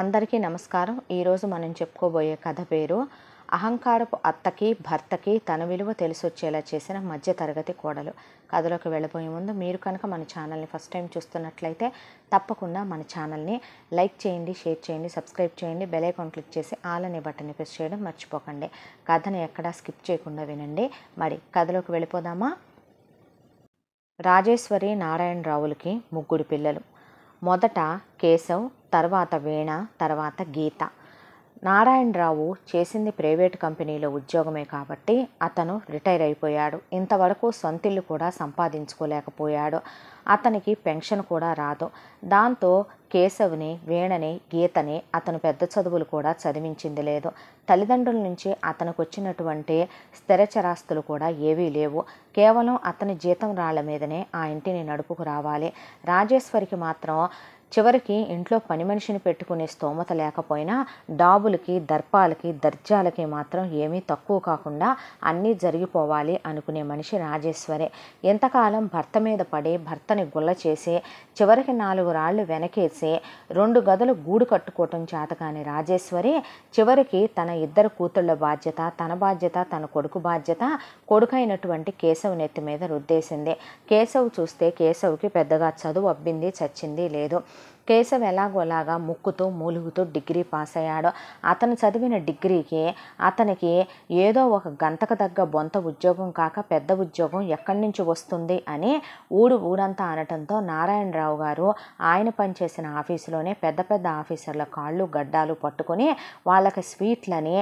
అందరికీ నమస్కారం ఈరోజు మనం చెప్పుకోబోయే కథ పేరు అహంకారపు అత్తకి భర్తకి తన విలువ తెలిసొచ్చేలా చేసిన మధ్యతరగతి కోడలు కథలోకి వెళ్ళబోయే ముందు మీరు కనుక మన ఛానల్ని ఫస్ట్ టైం చూస్తున్నట్లయితే తప్పకుండా మన ఛానల్ని లైక్ చేయండి షేర్ చేయండి సబ్స్క్రైబ్ చేయండి బెల్ ఐకాన్ క్లిక్ చేసి ఆల్ అనే బటన్ని ప్రెస్ చేయడం మర్చిపోకండి కథను ఎక్కడా స్కిప్ చేయకుండా వినండి మరి కథలోకి వెళ్ళిపోదామా రాజేశ్వరి నారాయణరావులకి ముగ్గురు పిల్లలు మొదట కేశవ్ తర్వాత వీణ తర్వాత గీత నారాయణరావు చేసింది ప్రైవేట్ కంపెనీలో ఉద్యోగమే కాబట్టి అతను రిటైర్ అయిపోయాడు ఇంతవరకు సొంతిల్లు కూడా సంపాదించుకోలేకపోయాడు అతనికి పెన్షన్ కూడా రాదు దాంతో కేశవ్ని వీణని గీతని అతను పెద్ద చదువులు కూడా చదివించింది లేదు తల్లిదండ్రుల నుంచి అతనికి వచ్చినటువంటి స్థిరచరాస్తులు కూడా ఏవీ లేవు కేవలం అతని జీతం రాళ్ల మీదనే ఆ ఇంటిని నడుపుకు రావాలి రాజేశ్వరికి మాత్రం చివరికి ఇంట్లో పని మనిషిని పెట్టుకునే స్తోమత లేకపోయినా డాబులకి దర్పాలకి దర్జాలకి మాత్రం ఏమీ తక్కువ కాకుండా అన్నీ జరిగిపోవాలి అనుకునే మనిషి రాజేశ్వరే ఎంతకాలం భర్త మీద పడి భర్తని గుల్ల చేసి చివరికి నాలుగు రాళ్ళు వెనకేసి రెండు గదులు గూడు కట్టుకోవటం చేతకాని రాజేశ్వరి చివరికి తన ఇద్దరు కూతుళ్ళ బాధ్యత తన బాధ్యత తన కొడుకు బాధ్యత కొడుకైనటువంటి కేశవ్ నెత్తి మీద రుద్దేసింది కేశవ్ చూస్తే కేశవ్కి పెద్దగా చదువు అబ్బింది చచ్చింది లేదు కేశవ్ ఎలాగోలాగా ముక్కుతో మూలుగుతూ డిగ్రీ పాస్ అయ్యాడు అతను చదివిన డిగ్రీకి అతనికి ఏదో ఒక గంతకు తగ్గ బొంత ఉద్యోగం కాక పెద్ద ఉద్యోగం ఎక్కడి నుంచి వస్తుంది అని ఊడు ఊరంతా అనటంతో నారాయణరావు గారు ఆయన పనిచేసిన ఆఫీసులోనే పెద్ద పెద్ద ఆఫీసర్ల కాళ్ళు గడ్డాలు పట్టుకొని వాళ్ళకి స్వీట్లని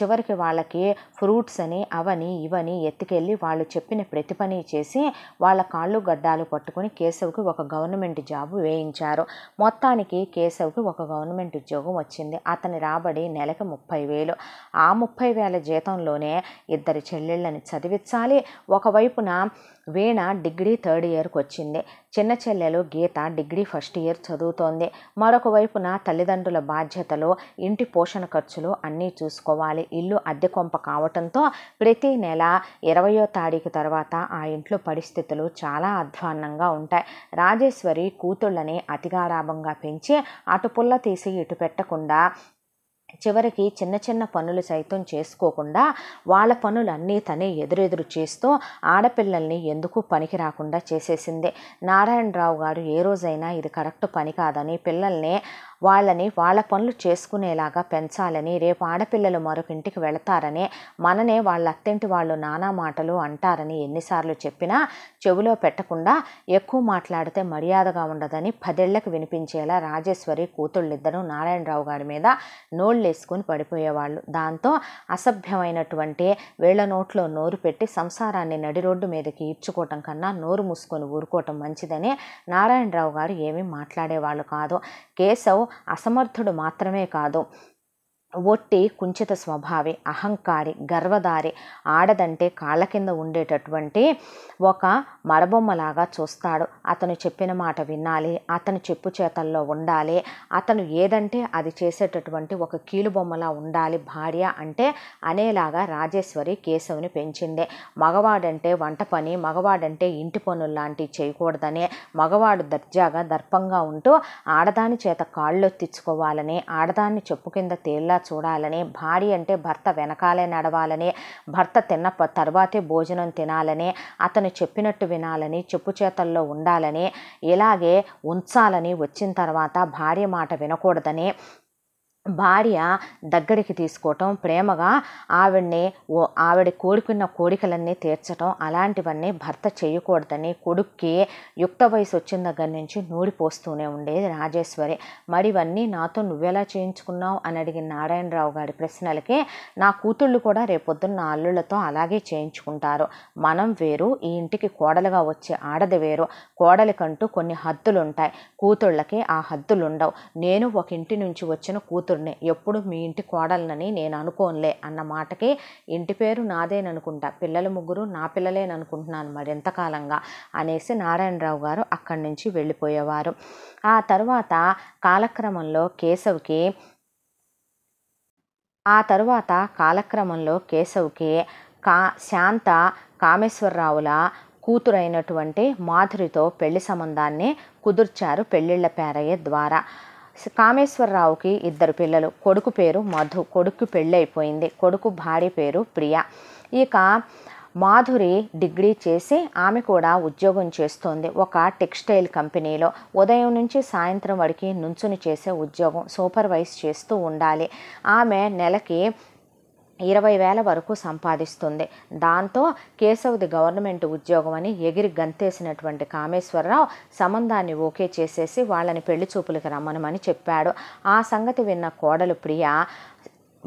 చివరికి వాళ్ళకి ఫ్రూట్స్ అని అవని ఇవని ఎత్తుకెళ్ళి వాళ్ళు చెప్పిన ప్రతి పని చేసి వాళ్ళ కాళ్ళు గడ్డాలు పట్టుకొని కేశవ్కి ఒక గవర్నమెంట్ జాబు వేయించారు మొత్తానికి కేశవ్కి ఒక గవర్నమెంట్ ఉద్యోగం వచ్చింది అతని రాబడి నెలకు ముప్పై వేలు ఆ ముప్పై వేల జీతంలోనే ఇద్దరు చెల్లెళ్ళని చదివించాలి ఒకవైపున వీణ డిగ్రీ థర్డ్ ఇయర్కి వచ్చింది చిన్న చెల్లెలు గీత డిగ్రీ ఫస్ట్ ఇయర్ చదువుతోంది మరొక వైపున తల్లిదండ్రుల బాధ్యతలు ఇంటి పోషణ ఖర్చులు అన్నీ చూసుకోవాలి ఇల్లు అద్దె కొంప కావటంతో ప్రతి నెల ఇరవయో తారీఖు తర్వాత ఆ ఇంట్లో పరిస్థితులు చాలా అధ్వాన్నంగా ఉంటాయి రాజేశ్వరి కూతుళ్ళని అతిగారాభంగా పెంచి అటు పుల్ల తీసి ఇటు పెట్టకుండా చివరికి చిన్న చిన్న పనులు సైతం చేసుకోకుండా వాళ్ళ పనులన్నీ తనే ఎదురెదురు చేస్తూ ఆడపిల్లల్ని ఎందుకు పనికి రాకుండా చేసేసిందే నారాయణరావు గారు ఏ రోజైనా ఇది కరెక్ట్ పని కాదని పిల్లల్ని వాళ్ళని వాళ్ళ పనులు చేసుకునేలాగా పెంచాలని రేపు ఆడపిల్లలు మరొకింటికి వెళతారని మననే వాళ్ళ అత్తింటి వాళ్ళు నానా మాటలు అంటారని ఎన్నిసార్లు చెప్పినా చెవిలో పెట్టకుండా ఎక్కువ మాట్లాడితే మర్యాదగా ఉండదని పదేళ్లకు వినిపించేలా రాజేశ్వరి కూతుళ్ళిద్దరూ నారాయణరావు గారి మీద నోళ్ళేసుకుని పడిపోయేవాళ్ళు దాంతో అసభ్యమైనటువంటి వేళ్ల నోట్లో నోరు పెట్టి సంసారాన్ని నడి రోడ్డు మీదకి ఈడ్చుకోవటం కన్నా నోరు మూసుకొని ఊరుకోవటం మంచిదని నారాయణరావు గారు ఏమీ మాట్లాడేవాళ్ళు కాదు కేశవ్ అసమర్థుడు మాత్రమే కాదు ఒట్టి కుంచిత స్వభావి అహంకారి గర్వదారి ఆడదంటే కాళ్ళ కింద ఉండేటటువంటి ఒక మరబొమ్మలాగా చూస్తాడు అతను చెప్పిన మాట వినాలి అతను చెప్పు చేతల్లో ఉండాలి అతను ఏదంటే అది చేసేటటువంటి ఒక కీలుబొమ్మలా ఉండాలి భార్య అంటే అనేలాగా రాజేశ్వరి కేశవుని పెంచిందే మగవాడంటే వంట పని మగవాడంటే ఇంటి పనులు లాంటివి చేయకూడదని మగవాడు దర్జాగా దర్పంగా ఉంటూ ఆడదాని చేత కాళ్ళొత్తించుకోవాలని ఆడదాన్ని చెప్పు కింద తేళ్ళ చూడాలని భార్య అంటే భర్త వెనకాలే నడవాలని భర్త తిన్న తర్వాతే భోజనం తినాలని అతను చెప్పినట్టు వినాలని చెప్పు చేతల్లో ఉండాలని ఇలాగే ఉంచాలని వచ్చిన తర్వాత భార్య మాట వినకూడదని భార్య దగ్గరికి తీసుకోవటం ప్రేమగా ఆవిడ్ని ఆవిడ కోరుకున్న కోరికలన్నీ తీర్చటం అలాంటివన్నీ భర్త చేయకూడదని కొడుక్కి యుక్త వయసు వచ్చిన దగ్గర నుంచి నూరిపోస్తూనే ఉండేది రాజేశ్వరి మరి ఇవన్నీ నాతో నువ్వెలా చేయించుకున్నావు అని అడిగిన నారాయణరావు గారి ప్రశ్నలకి నా కూతుళ్ళు కూడా రేపొద్దున నా అల్లుళ్ళతో అలాగే చేయించుకుంటారు మనం వేరు ఈ ఇంటికి కోడలుగా వచ్చే ఆడది వేరు కోడలికంటూ కొన్ని హద్దులుంటాయి కూతుళ్ళకి ఆ హద్దులుండవు నేను ఒక ఇంటి నుంచి వచ్చిన కూతురు బాధితుడినే ఎప్పుడు మీ ఇంటి కోడలనని నేను అనుకోనులే అన్న మాటకి ఇంటి పేరు నాదేననుకుంటా పిల్లలు ముగ్గురు నా పిల్లలేననుకుంటున్నాను ఎంతకాలంగా అనేసి నారాయణరావు గారు అక్కడి నుంచి వెళ్ళిపోయేవారు ఆ తర్వాత కాలక్రమంలో కేశవ్కి ఆ తరువాత కాలక్రమంలో కేశవ్కి కా శాంత కామేశ్వరరావుల కూతురైనటువంటి మాధురితో పెళ్లి సంబంధాన్ని కుదుర్చారు పెళ్లిళ్ల పేరయ్య ద్వారా కామేశ్వరరావుకి ఇద్దరు పిల్లలు కొడుకు పేరు మధు కొడుకు పెళ్ళైపోయింది కొడుకు భార్య పేరు ప్రియ ఇక మాధురి డిగ్రీ చేసి ఆమె కూడా ఉద్యోగం చేస్తోంది ఒక టెక్స్టైల్ కంపెనీలో ఉదయం నుంచి సాయంత్రం వరకు నుంచుని చేసే ఉద్యోగం సూపర్వైజ్ చేస్తూ ఉండాలి ఆమె నెలకి ఇరవై వేల వరకు సంపాదిస్తుంది దాంతో కేశవది గవర్నమెంట్ ఉద్యోగం అని ఎగిరి గంతేసినటువంటి కామేశ్వరరావు సంబంధాన్ని ఓకే చేసేసి వాళ్ళని పెళ్లి చూపులకు రమ్మనమని చెప్పాడు ఆ సంగతి విన్న కోడలు ప్రియ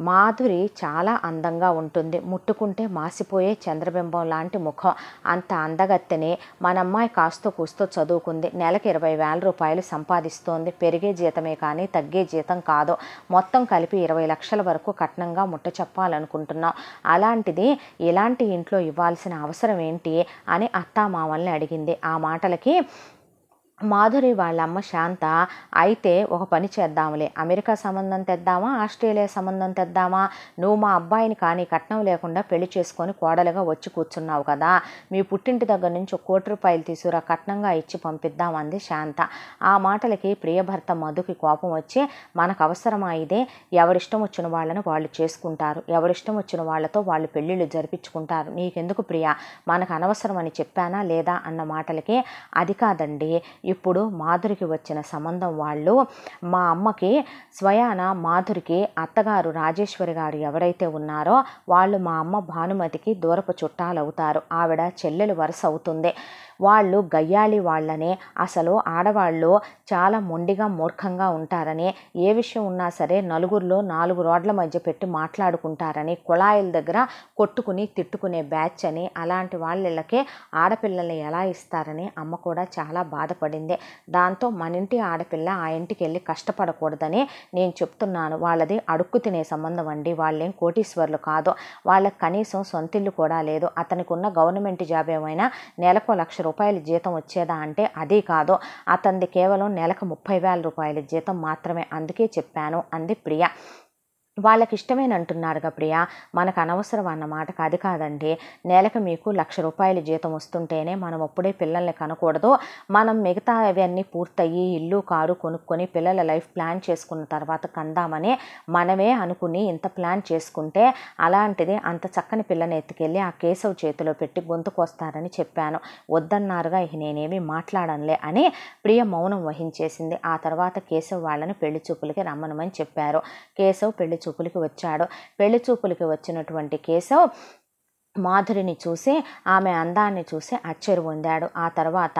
మాధురి చాలా అందంగా ఉంటుంది ముట్టుకుంటే మాసిపోయే చంద్రబింబం లాంటి ముఖం అంత అందగత్తెని అమ్మాయి కాస్తో కూస్తో చదువుకుంది నెలకు ఇరవై వేల రూపాయలు సంపాదిస్తోంది పెరిగే జీతమే కానీ తగ్గే జీతం కాదు మొత్తం కలిపి ఇరవై లక్షల వరకు కట్నంగా ముట్ట చెప్పాలనుకుంటున్నాం అలాంటిది ఇలాంటి ఇంట్లో ఇవ్వాల్సిన అవసరం ఏంటి అని అత్తామామల్ని అడిగింది ఆ మాటలకి మాధురి వాళ్ళ అమ్మ శాంత అయితే ఒక పని చేద్దాములే అమెరికా సంబంధం తెద్దామా ఆస్ట్రేలియా సంబంధం తెద్దామా నువ్వు మా అబ్బాయిని కానీ కట్నం లేకుండా పెళ్లి చేసుకొని కోడలుగా వచ్చి కూర్చున్నావు కదా మీ పుట్టింటి దగ్గర నుంచి ఒక కోటి రూపాయలు తీసుకురా కట్నంగా ఇచ్చి పంపిద్దాం అంది శాంత ఆ మాటలకి ప్రియభర్త మధుకి కోపం వచ్చి మనకు అవసరమా ఇదే ఎవరిష్టం వచ్చిన వాళ్ళని వాళ్ళు చేసుకుంటారు ఎవరిష్టం వచ్చిన వాళ్ళతో వాళ్ళు పెళ్ళిళ్ళు జరిపించుకుంటారు నీకెందుకు ప్రియ మనకు అనవసరం అని చెప్పానా లేదా అన్న మాటలకి అది కాదండి ఇప్పుడు మాధురికి వచ్చిన సంబంధం వాళ్ళు మా అమ్మకి స్వయాన మాధురికి అత్తగారు రాజేశ్వరి గారు ఎవరైతే ఉన్నారో వాళ్ళు మా అమ్మ భానుమతికి దూరపు చుట్టాలవుతారు ఆవిడ చెల్లెలు వరుస అవుతుంది వాళ్ళు గయ్యాళి వాళ్ళనే అసలు ఆడవాళ్ళు చాలా మొండిగా మూర్ఖంగా ఉంటారని ఏ విషయం ఉన్నా సరే నలుగురిలో నాలుగు రోడ్ల మధ్య పెట్టి మాట్లాడుకుంటారని కుళాయిల దగ్గర కొట్టుకుని తిట్టుకునే బ్యాచ్ అని అలాంటి వాళ్ళకే ఆడపిల్లల్ని ఎలా ఇస్తారని అమ్మ కూడా చాలా బాధపడింది దాంతో మన ఇంటి ఆడపిల్ల ఆ ఇంటికి వెళ్ళి కష్టపడకూడదని నేను చెప్తున్నాను వాళ్ళది అడుక్కు తినే సంబంధం అండి వాళ్ళేం కోటీశ్వర్లు కాదు వాళ్ళకి కనీసం సొంతిల్లు కూడా లేదు అతనికి ఉన్న గవర్నమెంట్ జాబ్ ఏమైనా నెలకు లక్ష రూపాయల జీతం వచ్చేదా అంటే అది కాదు అతనిది కేవలం నెలకు ముప్పై వేల రూపాయల జీతం మాత్రమే అందుకే చెప్పాను అంది ప్రియ వాళ్ళకి అంటున్నారుగా ప్రియా మనకు అనవసరం అన్నమాట అది కాదండి నెలకు మీకు లక్ష రూపాయలు జీతం వస్తుంటేనే మనం అప్పుడే పిల్లల్ని కనకూడదు మనం మిగతా అవన్నీ పూర్తయ్యి ఇల్లు కారు కొనుక్కొని పిల్లల లైఫ్ ప్లాన్ చేసుకున్న తర్వాత కందామని మనమే అనుకుని ఇంత ప్లాన్ చేసుకుంటే అలాంటిది అంత చక్కని పిల్లని ఎత్తుకెళ్ళి ఆ కేశవ్ చేతిలో పెట్టి గొంతుకొస్తారని చెప్పాను వద్దన్నారుగా ఇక నేనేమి మాట్లాడనులే అని ప్రియ మౌనం వహించేసింది ఆ తర్వాత కేశవ్ వాళ్ళని పెళ్లి చూపులకి రమ్మనమని చెప్పారు కేశవ్ పెళ్లి చూపులకి వచ్చాడు పెళ్లి చూపులకి వచ్చినటువంటి కేశవ్ మాధురిని చూసి ఆమె అందాన్ని చూసి పొందాడు ఆ తర్వాత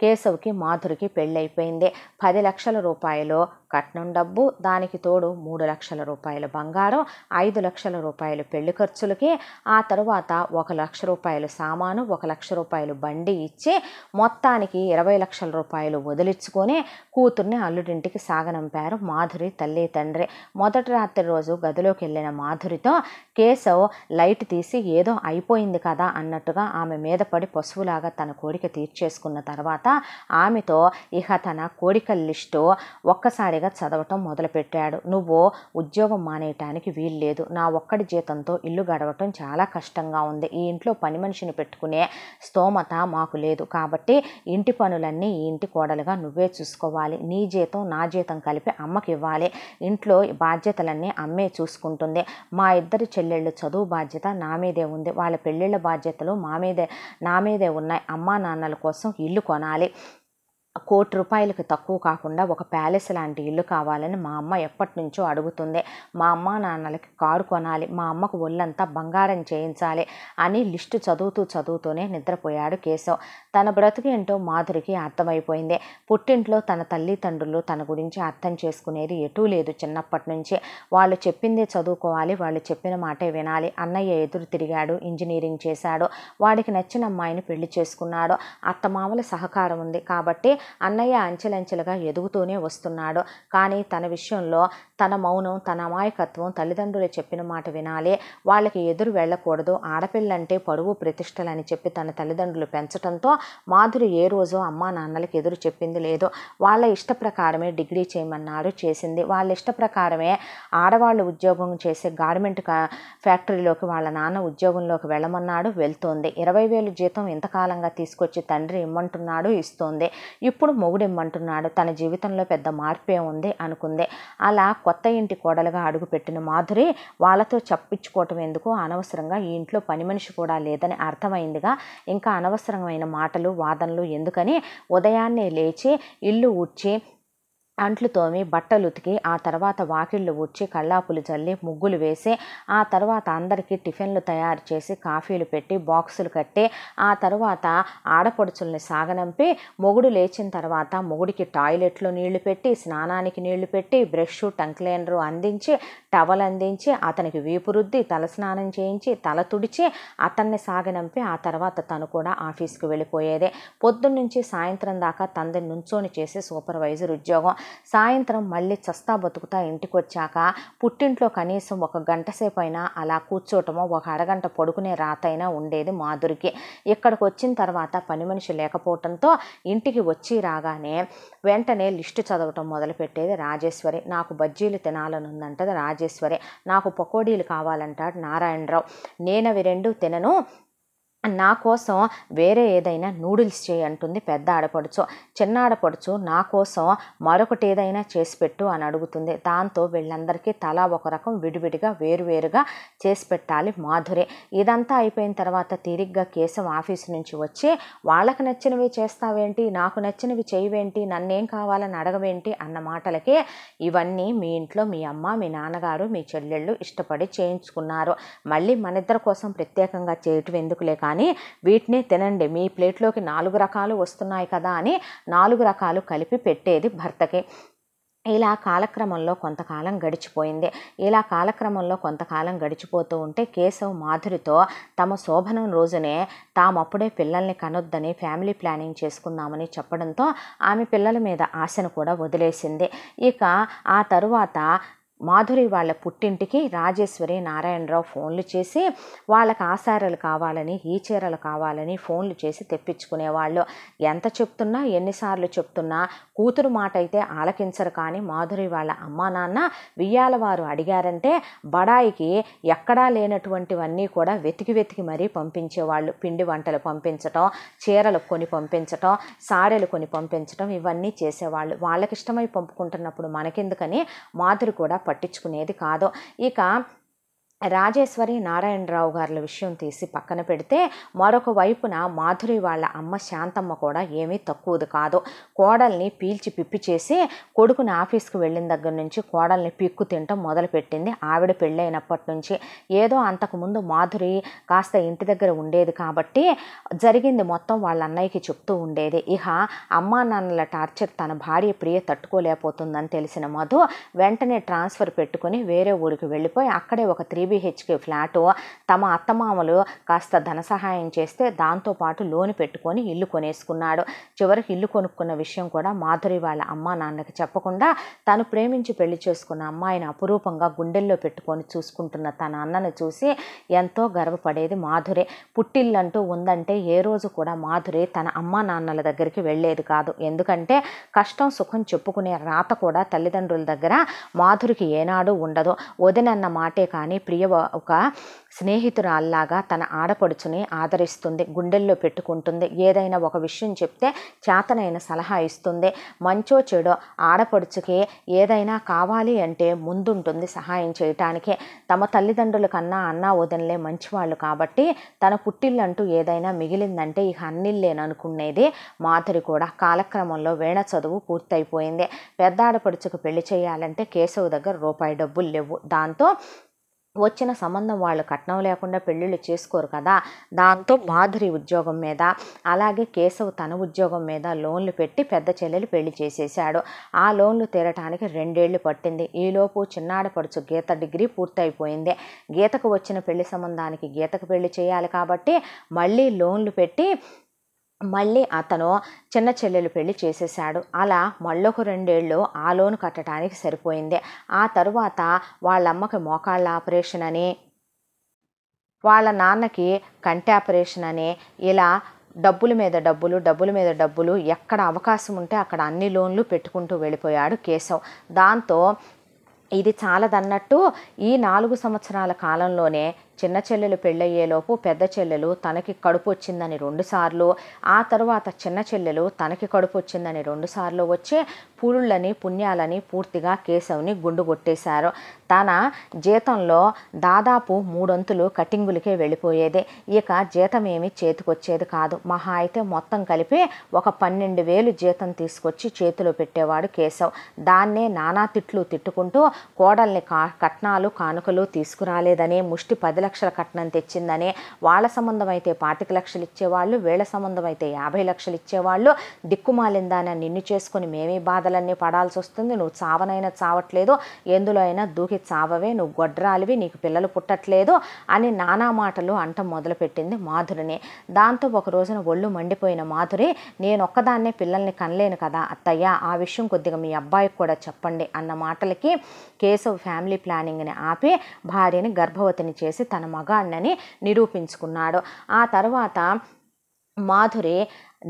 కేశవ్కి మాధురికి పెళ్ళైపోయింది పది లక్షల రూపాయలు కట్నం డబ్బు దానికి తోడు మూడు లక్షల రూపాయలు బంగారం ఐదు లక్షల రూపాయలు పెళ్లి ఖర్చులకి ఆ తరువాత ఒక లక్ష రూపాయలు సామాను ఒక లక్ష రూపాయలు బండి ఇచ్చి మొత్తానికి ఇరవై లక్షల రూపాయలు వదిలించుకొని కూతుర్ని అల్లుడింటికి సాగనంపారు మాధురి తల్లి తండ్రి మొదటి రాత్రి రోజు గదిలోకి వెళ్ళిన మాధురితో కేశవ్ లైట్ తీసి ఏదో అయిపోయింది కదా అన్నట్టుగా ఆమె మీద పడి పశువులాగా తన కోరిక తీర్చేసుకున్న తర్వాత ఆమెతో ఇహ తన కోరికల లిస్టు ఒక్కసారి నెమ్మదిగా చదవటం మొదలుపెట్టాడు నువ్వు ఉద్యోగం మానేయటానికి వీల్లేదు నా ఒక్కడి జీతంతో ఇల్లు గడవటం చాలా కష్టంగా ఉంది ఈ ఇంట్లో పని మనిషిని పెట్టుకునే స్తోమత మాకు లేదు కాబట్టి ఇంటి పనులన్నీ ఈ ఇంటి కోడలుగా నువ్వే చూసుకోవాలి నీ జీతం నా జీతం కలిపి అమ్మకి ఇవ్వాలి ఇంట్లో బాధ్యతలన్నీ అమ్మే చూసుకుంటుంది మా ఇద్దరి చెల్లెళ్ళు చదువు బాధ్యత నా మీదే ఉంది వాళ్ళ పెళ్ళిళ్ళ బాధ్యతలు మా మీదే నా మీదే ఉన్నాయి అమ్మా నాన్నల కోసం ఇల్లు కొనాలి కోటి రూపాయలకు తక్కువ కాకుండా ఒక ప్యాలెస్ లాంటి ఇల్లు కావాలని మా అమ్మ ఎప్పటి నుంచో అడుగుతుంది మా అమ్మ నాన్నలకి కారు కొనాలి మా అమ్మకు ఒళ్ళంతా బంగారం చేయించాలి అని లిస్టు చదువుతూ చదువుతూనే నిద్రపోయాడు కేశవ్ తన బ్రతుకు ఏంటో మాధురికి అర్థమైపోయింది పుట్టింట్లో తన తల్లిదండ్రులు తన గురించి అర్థం చేసుకునేది ఎటూ లేదు చిన్నప్పటి నుంచి వాళ్ళు చెప్పిందే చదువుకోవాలి వాళ్ళు చెప్పిన మాటే వినాలి అన్నయ్య ఎదురు తిరిగాడు ఇంజనీరింగ్ చేశాడు వాడికి నచ్చిన అమ్మాయిని పెళ్లి చేసుకున్నాడు అత్తమామల సహకారం ఉంది కాబట్టి అన్నయ్య అంచెలంచెలుగా ఎదుగుతూనే వస్తున్నాడు కానీ తన విషయంలో తన మౌనం తన అమాయకత్వం తల్లిదండ్రులు చెప్పిన మాట వినాలి వాళ్ళకి ఎదురు వెళ్ళకూడదు ఆడపిల్లంటే పడువు ప్రతిష్టలని చెప్పి తన తల్లిదండ్రులు పెంచడంతో మాధురి ఏ రోజు అమ్మా నాన్నలకి ఎదురు చెప్పింది లేదు వాళ్ళ ఇష్ట ప్రకారమే డిగ్రీ చేయమన్నారు చేసింది వాళ్ళ ఇష్ట ప్రకారమే ఆడవాళ్ళు ఉద్యోగం చేసే గార్మెంట్ ఫ్యాక్టరీలోకి వాళ్ళ నాన్న ఉద్యోగంలోకి వెళ్ళమన్నాడు వెళ్తోంది ఇరవై వేలు జీతం ఇంతకాలంగా తీసుకొచ్చి తండ్రి ఇమ్మంటున్నాడు ఇస్తోంది ఇప్పుడు మొగుడెమ్మంటున్నాడు తన జీవితంలో పెద్ద మార్పే ఉంది అనుకుంది అలా కొత్త ఇంటి కోడలుగా అడుగుపెట్టిన మాధురి వాళ్ళతో చప్పించుకోవటం ఎందుకు అనవసరంగా ఈ ఇంట్లో పని మనిషి కూడా లేదని అర్థమైందిగా ఇంకా అనవసరమైన మాటలు వాదనలు ఎందుకని ఉదయాన్నే లేచి ఇల్లు ఊడ్చి అంట్లు తోమి బట్టలు ఉతికి ఆ తర్వాత వాకిళ్ళు ఉచ్చి కళ్ళాపులు చల్లి ముగ్గులు వేసి ఆ తర్వాత అందరికీ టిఫిన్లు తయారు చేసి కాఫీలు పెట్టి బాక్సులు కట్టి ఆ తర్వాత ఆడపడుచుల్ని సాగనంపి మొగుడు లేచిన తర్వాత మొగుడికి టాయిలెట్లో నీళ్లు పెట్టి స్నానానికి నీళ్లు పెట్టి బ్రష్ టంక్లైనరు అందించి టవల్ అందించి అతనికి వీపురుద్ది తలస్నానం చేయించి తల తుడిచి అతన్ని సాగనంపి ఆ తర్వాత తను కూడా ఆఫీస్కి వెళ్ళిపోయేదే పొద్దున్న నుంచి సాయంత్రం దాకా తండ్రి నుంచోని చేసే సూపర్వైజర్ ఉద్యోగం సాయంత్రం మళ్ళీ చస్తా బతుకుతా ఇంటికి వచ్చాక పుట్టింట్లో కనీసం ఒక గంట సేపు అయినా అలా కూర్చోటమో ఒక అరగంట పడుకునే రాతైనా ఉండేది మాధురికి ఇక్కడికి వచ్చిన తర్వాత పని మనిషి లేకపోవటంతో ఇంటికి వచ్చి రాగానే వెంటనే లిస్టు చదవటం మొదలుపెట్టేది రాజేశ్వరి నాకు బజ్జీలు తినాలనుందంటది రాజేశ్వరి రాజేశ్వరి నాకు పకోడీలు కావాలంటాడు నారాయణరావు నేను అవి రెండు తినను నా కోసం వేరే ఏదైనా నూడిల్స్ చేయి అంటుంది పెద్ద ఆడపడుచు చిన్న ఆడపడుచు నా కోసం మరొకటి ఏదైనా చేసి పెట్టు అని అడుగుతుంది దాంతో వీళ్ళందరికీ తలా ఒక రకం విడివిడిగా వేరువేరుగా చేసి పెట్టాలి మాధురి ఇదంతా అయిపోయిన తర్వాత తిరిగ్గా కేశం ఆఫీసు నుంచి వచ్చి వాళ్ళకి నచ్చినవి చేస్తావేంటి నాకు నచ్చినవి చేయవేంటి నన్నేం కావాలని అడగవేంటి అన్న మాటలకే ఇవన్నీ మీ ఇంట్లో మీ అమ్మ మీ నాన్నగారు మీ చెల్లెళ్ళు ఇష్టపడి చేయించుకున్నారు మళ్ళీ మన ఇద్దరి కోసం ప్రత్యేకంగా చేయటం ఎందుకులే కానీ కానీ వీటిని తినండి మీ ప్లేట్లోకి నాలుగు రకాలు వస్తున్నాయి కదా అని నాలుగు రకాలు కలిపి పెట్టేది భర్తకి ఇలా కాలక్రమంలో కొంతకాలం గడిచిపోయింది ఇలా కాలక్రమంలో కొంతకాలం గడిచిపోతూ ఉంటే కేశవ్ మాధురితో తమ శోభనం రోజునే తామప్పుడే పిల్లల్ని కనొద్దని ఫ్యామిలీ ప్లానింగ్ చేసుకుందామని చెప్పడంతో ఆమె పిల్లల మీద ఆశను కూడా వదిలేసింది ఇక ఆ తరువాత మాధురి వాళ్ళ పుట్టింటికి రాజేశ్వరి నారాయణరావు ఫోన్లు చేసి వాళ్ళకి ఆసారాలు కావాలని ఈ చీరలు కావాలని ఫోన్లు చేసి తెప్పించుకునేవాళ్ళు ఎంత చెప్తున్నా ఎన్నిసార్లు చెప్తున్నా కూతురు మాట అయితే ఆలకించరు కానీ మాధురి వాళ్ళ అమ్మా నాన్న వియ్యాల వారు అడిగారంటే బడాయికి ఎక్కడా లేనటువంటివన్నీ కూడా వెతికి వెతికి మరీ పంపించేవాళ్ళు పిండి వంటలు పంపించటం చీరలు కొని పంపించటం సారెలు కొని పంపించటం ఇవన్నీ చేసేవాళ్ళు వాళ్ళకి ఇష్టమై పంపుకుంటున్నప్పుడు మనకెందుకని మాధురి కూడా పట్టించుకునేది కాదు ఇక రాజేశ్వరి నారాయణరావు గారుల విషయం తీసి పక్కన పెడితే మరొక వైపున మాధురి వాళ్ళ అమ్మ శాంతమ్మ కూడా ఏమీ తక్కువది కాదు కోడల్ని పీల్చి పిప్పి చేసి కొడుకుని ఆఫీస్కి వెళ్ళిన దగ్గర నుంచి కోడల్ని పిక్కు తింటం మొదలుపెట్టింది ఆవిడ పెళ్ళైనప్పటి నుంచి ఏదో అంతకుముందు మాధురి కాస్త ఇంటి దగ్గర ఉండేది కాబట్టి జరిగింది మొత్తం వాళ్ళ అన్నయ్యకి చెప్తూ ఉండేది ఇహ అమ్మా నాన్నల టార్చర్ తన భార్య ప్రియ తట్టుకోలేకపోతుందని తెలిసిన మధు వెంటనే ట్రాన్స్ఫర్ పెట్టుకుని వేరే ఊరికి వెళ్ళిపోయి అక్కడే ఒక త్రీ త్రీబీహెచ్కే ఫ్లాటు తమ అత్తమామలు కాస్త ధన సహాయం చేస్తే దాంతోపాటు లోన్ పెట్టుకొని ఇల్లు కొనేసుకున్నాడు చివరికి ఇల్లు కొనుక్కున్న విషయం కూడా మాధురి వాళ్ళ అమ్మా నాన్నకి చెప్పకుండా తను ప్రేమించి పెళ్లి చేసుకున్న అమ్మాయిని అపురూపంగా గుండెల్లో పెట్టుకొని చూసుకుంటున్న తన అన్నను చూసి ఎంతో గర్వపడేది మాధురి పుట్టిల్లంటూ ఉందంటే ఏ రోజు కూడా మాధురి తన అమ్మ నాన్నల దగ్గరికి వెళ్ళేది కాదు ఎందుకంటే కష్టం సుఖం చెప్పుకునే రాత కూడా తల్లిదండ్రుల దగ్గర మాధురికి ఏనాడు ఉండదు వదినన్న మాటే కానీ ప్రియ ప్రియ ఒక స్నేహితురాల్లాగా తన ఆడపడుచుని ఆదరిస్తుంది గుండెల్లో పెట్టుకుంటుంది ఏదైనా ఒక విషయం చెప్తే చేతనైన సలహా ఇస్తుంది మంచో చెడో ఆడపడుచుకి ఏదైనా కావాలి అంటే ముందుంటుంది సహాయం చేయటానికి తమ తల్లిదండ్రుల కన్నా అన్న వదనలే మంచివాళ్ళు కాబట్టి తన పుట్టిల్లంటూ ఏదైనా మిగిలిందంటే ఇక అన్నిల్లేననుకునేది మాధురి కూడా కాలక్రమంలో వేణ చదువు పూర్తయిపోయింది పెద్ద ఆడపడుచుకు పెళ్లి చేయాలంటే కేశవ్ దగ్గర రూపాయి డబ్బులు లేవు దాంతో వచ్చిన సంబంధం వాళ్ళు కట్నం లేకుండా పెళ్ళిళ్ళు చేసుకోరు కదా దాంతో మాధురి ఉద్యోగం మీద అలాగే కేశవ్ తన ఉద్యోగం మీద లోన్లు పెట్టి పెద్ద చెల్లెలు పెళ్లి చేసేసాడు ఆ లోన్లు తీరటానికి రెండేళ్లు పట్టింది ఈలోపు చిన్నాడపడుచు గీత డిగ్రీ పూర్తయిపోయింది గీతకు వచ్చిన పెళ్లి సంబంధానికి గీతకు పెళ్లి చేయాలి కాబట్టి మళ్ళీ లోన్లు పెట్టి మళ్ళీ అతను చిన్న చెల్లెలు పెళ్లి చేసేసాడు అలా మళ్ళొక రెండేళ్ళు ఆ లోన్ కట్టడానికి సరిపోయింది ఆ తరువాత వాళ్ళమ్మకి మోకాళ్ళ ఆపరేషన్ అని వాళ్ళ నాన్నకి కంటి ఆపరేషన్ అని ఇలా డబ్బుల మీద డబ్బులు డబ్బుల మీద డబ్బులు ఎక్కడ అవకాశం ఉంటే అక్కడ అన్ని లోన్లు పెట్టుకుంటూ వెళ్ళిపోయాడు కేశవ్ దాంతో ఇది చాలదన్నట్టు ఈ నాలుగు సంవత్సరాల కాలంలోనే చిన్న చెల్లెలు పెళ్ళయ్యేలోపు పెద్ద చెల్లెలు తనకి కడుపు వచ్చిందని రెండుసార్లు ఆ తర్వాత చిన్న చెల్లెలు తనకి కడుపు వచ్చిందని రెండుసార్లు వచ్చే పూళ్ళని పుణ్యాలని పూర్తిగా కేశవ్ని గుండు కొట్టేశారు తన జీతంలో దాదాపు మూడొంతులు కటింగులకే వెళ్ళిపోయేది ఇక జీతం ఏమి చేతికొచ్చేది కాదు మహా అయితే మొత్తం కలిపి ఒక పన్నెండు వేలు జీతం తీసుకొచ్చి చేతిలో పెట్టేవాడు కేశవ్ దాన్నే నానా తిట్లు తిట్టుకుంటూ కోడల్ని కా కట్నాలు కానుకలు తీసుకురాలేదని ముష్టి పదిల లక్షల కట్నం తెచ్చిందని వాళ్ళ సంబంధం అయితే పాతిక లక్షలు ఇచ్చేవాళ్ళు వీళ్ళ సంబంధం అయితే యాభై లక్షలు ఇచ్చేవాళ్ళు దిక్కుమాలిందానని నిన్ను చేసుకుని మేమీ బాధలన్నీ పడాల్సి వస్తుంది నువ్వు చావనైనా చావట్లేదు ఎందులో అయినా దూకి చావవే నువ్వు గొడ్రాలివి నీకు పిల్లలు పుట్టట్లేదు అని నానా మాటలు అంట మొదలుపెట్టింది మాధురిని దాంతో ఒక రోజున ఒళ్ళు మండిపోయిన మాధురి నేను ఒక్కదాన్నే పిల్లల్ని కనలేను కదా అత్తయ్య ఆ విషయం కొద్దిగా మీ అబ్బాయికి కూడా చెప్పండి అన్న మాటలకి కేశవ్ ఫ్యామిలీ ప్లానింగ్ని ఆపి భార్యని గర్భవతిని చేసి తన మగాడినని నిరూపించుకున్నాడు ఆ తర్వాత మాధురి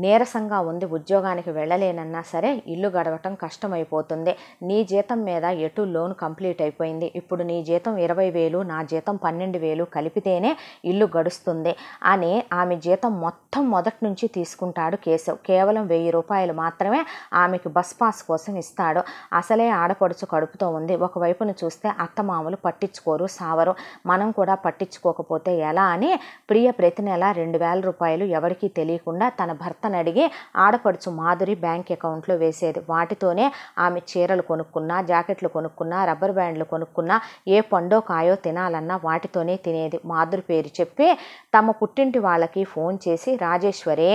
నీరసంగా ఉంది ఉద్యోగానికి వెళ్ళలేనన్నా సరే ఇల్లు గడవటం కష్టమైపోతుంది నీ జీతం మీద ఎటు లోన్ కంప్లీట్ అయిపోయింది ఇప్పుడు నీ జీతం ఇరవై వేలు నా జీతం పన్నెండు వేలు కలిపితేనే ఇల్లు గడుస్తుంది అని ఆమె జీతం మొత్తం మొదటి నుంచి తీసుకుంటాడు కేశవ్ కేవలం వెయ్యి రూపాయలు మాత్రమే ఆమెకి బస్ పాస్ కోసం ఇస్తాడు అసలే ఆడపడుచు కడుపుతో ఉంది ఒకవైపును చూస్తే అత్తమామలు పట్టించుకోరు సావరు మనం కూడా పట్టించుకోకపోతే ఎలా అని ప్రియ ప్రతి నెల రెండు వేల రూపాయలు ఎవరికీ తెలియకుండా తన భర్త భర్తను అడిగి ఆడపడుచు మాధురి బ్యాంక్ అకౌంట్లో వేసేది వాటితోనే ఆమె చీరలు కొనుక్కున్నా జాకెట్లు కొనుక్కున్నా రబ్బర్ బ్యాండ్లు కొనుక్కున్నా ఏ పండో కాయో తినాలన్నా వాటితోనే తినేది మాధురి పేరు చెప్పి తమ పుట్టింటి వాళ్ళకి ఫోన్ చేసి రాజేశ్వరి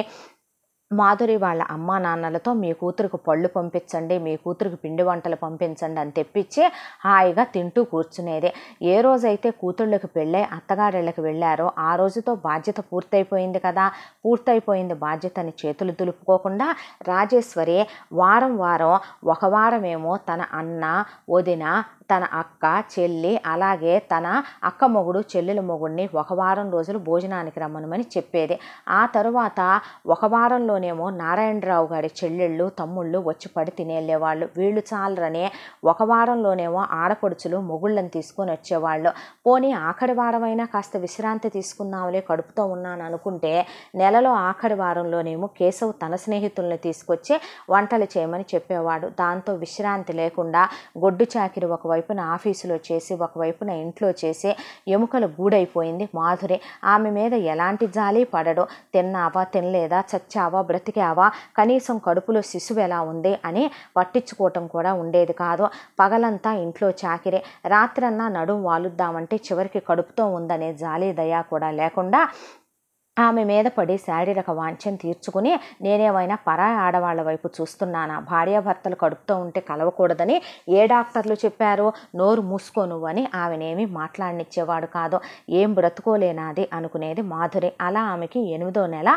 మాధురి వాళ్ళ అమ్మా నాన్నలతో మీ కూతురికి పళ్ళు పంపించండి మీ కూతురికి పిండి వంటలు పంపించండి అని తెప్పించి హాయిగా తింటూ కూర్చునేది ఏ రోజైతే కూతుళ్ళకి పెళ్ళై అత్తగారిళ్ళకి వెళ్ళారో ఆ రోజుతో బాధ్యత పూర్తయిపోయింది కదా పూర్తయిపోయింది బాధ్యతని చేతులు దులుపుకోకుండా రాజేశ్వరి వారం వారం ఒక వారమేమో తన అన్న వదిన తన అక్క చెల్లి అలాగే తన అక్క మొగుడు చెల్లెల మొగుడిని ఒక వారం రోజులు భోజనానికి రమ్మనమని చెప్పేది ఆ తరువాత ఒక వారంలోనేమో నారాయణరావు గారి చెల్లెళ్ళు తమ్ముళ్ళు వచ్చి పడి తినేళ్ళేవాళ్ళు వీళ్ళు చాలరనే ఒక వారంలోనేమో ఆడపడుచులు మొగుళ్ళని తీసుకొని వచ్చేవాళ్ళు పోనీ ఆఖరి వారమైనా కాస్త విశ్రాంతి తీసుకున్నావులే కడుపుతో ఉన్నాను అనుకుంటే నెలలో ఆఖరి వారంలోనేమో కేశవ్ తన స్నేహితుల్ని తీసుకొచ్చి వంటలు చేయమని చెప్పేవాడు దాంతో విశ్రాంతి లేకుండా గొడ్డు చాకిరి ఒకవైపు ఒకవైపున ఆఫీసులో చేసి ఒకవైపున ఇంట్లో చేసి ఎముకలు గూడైపోయింది మాధురి ఆమె మీద ఎలాంటి జాలి పడడు తిన్నావా తినలేదా చచ్చావా బ్రతికావా కనీసం కడుపులో శిశువు ఎలా ఉంది అని పట్టించుకోవటం కూడా ఉండేది కాదు పగలంతా ఇంట్లో చాకిరే రాత్రన్నా నడుం వాలుద్దామంటే చివరికి కడుపుతో ఉందనే జాలి దయా కూడా లేకుండా ఆమె మీద పడి శారీరక వాంఛం తీర్చుకుని నేనేమైనా పరా ఆడవాళ్ల వైపు చూస్తున్నానా భార్యాభర్తలు కడుపుతో ఉంటే కలవకూడదని ఏ డాక్టర్లు చెప్పారో నోరు మూసుకో నువ్వని ఆమెనేమి మాట్లాడినిచ్చేవాడు కాదు ఏం బ్రతుకోలేనాది అనుకునేది మాధురి అలా ఆమెకి ఎనిమిదో నెల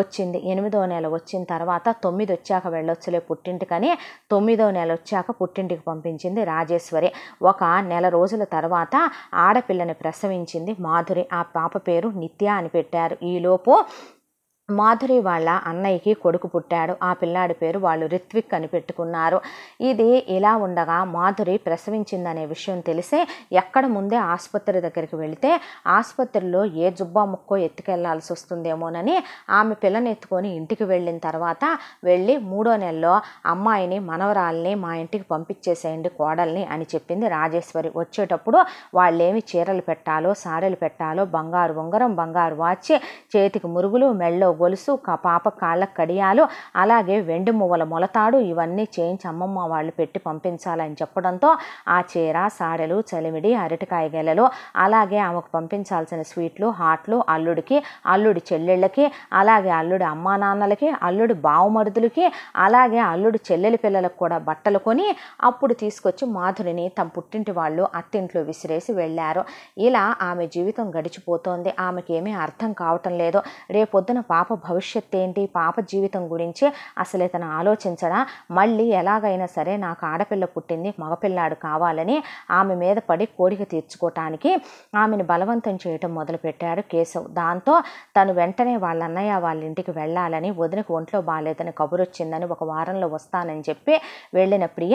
వచ్చింది ఎనిమిదో నెల వచ్చిన తర్వాత తొమ్మిది వచ్చాక వెళ్ళొచ్చులే పుట్టింటికని తొమ్మిదో నెల వచ్చాక పుట్టింటికి పంపించింది రాజేశ్వరి ఒక నెల రోజుల తర్వాత ఆడపిల్లని ప్రసవించింది మాధురి ఆ పాప పేరు నిత్య అని పెట్టారు ఈలో lå på, మాధురి వాళ్ళ అన్నయ్యకి కొడుకు పుట్టాడు ఆ పిల్లాడి పేరు వాళ్ళు రిత్విక్ అని పెట్టుకున్నారు ఇది ఇలా ఉండగా మాధురి ప్రసవించిందనే విషయం తెలిసే ఎక్కడ ముందే ఆసుపత్రి దగ్గరికి వెళితే ఆసుపత్రిలో ఏ జుబ్బా ముక్కో ఎత్తుకెళ్లాల్సి వస్తుందేమోనని ఆమె పిల్లని ఎత్తుకొని ఇంటికి వెళ్ళిన తర్వాత వెళ్ళి మూడో నెలలో అమ్మాయిని మనవరాల్ని మా ఇంటికి పంపించేసేయండి కోడల్ని అని చెప్పింది రాజేశ్వరి వచ్చేటప్పుడు వాళ్ళేమి చీరలు పెట్టాలో సారెలు పెట్టాలో బంగారు ఉంగరం బంగారు వాచి చేతికి మురుగులు మెళ్ళో గొలుసు పాప కాళ్ళ కడియాలు అలాగే వెండి మువ్వల మొలతాడు ఇవన్నీ చేయించి అమ్మమ్మ వాళ్ళు పెట్టి పంపించాలని చెప్పడంతో ఆ చీర సాడెలు చలిమిడి అరటికాయ గెలలు అలాగే ఆమెకు పంపించాల్సిన స్వీట్లు హాట్లు అల్లుడికి అల్లుడి చెల్లెళ్ళకి అలాగే అల్లుడి అమ్మా నాన్నలకి అల్లుడి బావుమరుదులకి అలాగే అల్లుడి చెల్లెలి పిల్లలకు కూడా బట్టలు కొని అప్పుడు తీసుకొచ్చి మాధురిని తమ పుట్టింటి వాళ్ళు అత్తింట్లో విసిరేసి వెళ్ళారు ఇలా ఆమె జీవితం గడిచిపోతోంది ఆమెకేమీ అర్థం కావటం లేదు రేపొద్దున పాప పాప భవిష్యత్ ఏంటి పాప జీవితం గురించి అసలు ఇతను ఆలోచించడా మళ్ళీ ఎలాగైనా సరే నాకు ఆడపిల్ల పుట్టింది మగపిల్లాడు కావాలని ఆమె మీద పడి కోరిక తీర్చుకోవటానికి ఆమెను బలవంతం చేయటం మొదలుపెట్టాడు కేశవ్ దాంతో తను వెంటనే వాళ్ళ అన్నయ్య వాళ్ళ ఇంటికి వెళ్ళాలని వదినకు ఒంట్లో బాగాలేదని కబురు వచ్చిందని ఒక వారంలో వస్తానని చెప్పి వెళ్ళిన ప్రియ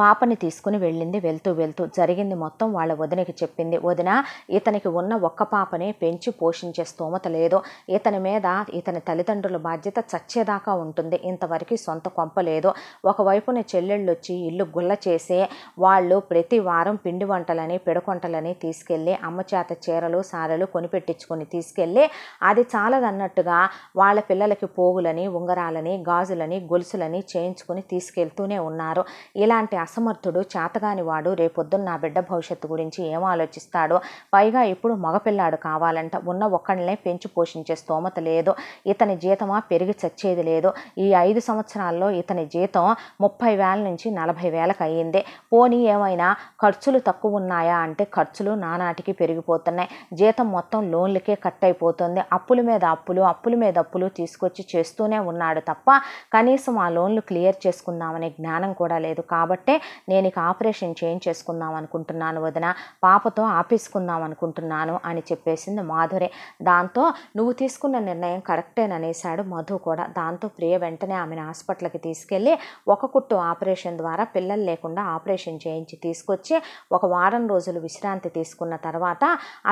పాపని తీసుకుని వెళ్ళింది వెళ్తూ వెళ్తూ జరిగింది మొత్తం వాళ్ళ వదినకి చెప్పింది వదిన ఇతనికి ఉన్న ఒక్క పాపని పెంచి పోషించే స్తోమత లేదు ఇతని మీద ఇతని తల్లిదండ్రుల బాధ్యత చచ్చేదాకా ఉంటుంది ఇంతవరకు సొంత కొంప లేదు ఒకవైపున చెల్లెళ్ళు వచ్చి ఇల్లు గుల్ల చేసి వాళ్ళు ప్రతి వారం పిండి వంటలని పిడకొంటలని తీసుకెళ్ళి అమ్మ చేత చీరలు సారలు కొనిపెట్టించుకొని తీసుకెళ్ళి అది చాలదన్నట్టుగా వాళ్ళ పిల్లలకి పోగులని ఉంగరాలని గాజులని గొలుసులని చేయించుకుని తీసుకెళ్తూనే ఉన్నారు ఇలాంటి అలాంటి అసమర్థుడు వాడు రేపొద్దున్న నా బిడ్డ భవిష్యత్తు గురించి ఏం ఆలోచిస్తాడో పైగా ఇప్పుడు మగపిల్లాడు కావాలంట ఉన్న ఒక్కడినే పెంచి పోషించే స్తోమత లేదు ఇతని జీతమా పెరిగి చచ్చేది లేదు ఈ ఐదు సంవత్సరాల్లో ఇతని జీతం ముప్పై వేల నుంచి నలభై వేలకు అయ్యింది పోనీ ఏమైనా ఖర్చులు తక్కువ ఉన్నాయా అంటే ఖర్చులు నానాటికి పెరిగిపోతున్నాయి జీతం మొత్తం లోన్లకే కట్ అయిపోతుంది అప్పుల మీద అప్పులు అప్పుల మీద అప్పులు తీసుకొచ్చి చేస్తూనే ఉన్నాడు తప్ప కనీసం ఆ లోన్లు క్లియర్ చేసుకుందామనే జ్ఞానం కూడా లేదు కాబట్టి కాబట్టే నేను ఇక ఆపరేషన్ చేయించేసుకుందాం అనుకుంటున్నాను వదిన పాపతో ఆపేసుకుందాం అనుకుంటున్నాను అని చెప్పేసింది మాధురి దాంతో నువ్వు తీసుకున్న నిర్ణయం కరెక్టే అనేసాడు మధు కూడా దాంతో ప్రియ వెంటనే ఆమెను హాస్పిటల్కి తీసుకెళ్ళి ఒక కుట్టు ఆపరేషన్ ద్వారా పిల్లలు లేకుండా ఆపరేషన్ చేయించి తీసుకొచ్చి ఒక వారం రోజులు విశ్రాంతి తీసుకున్న తర్వాత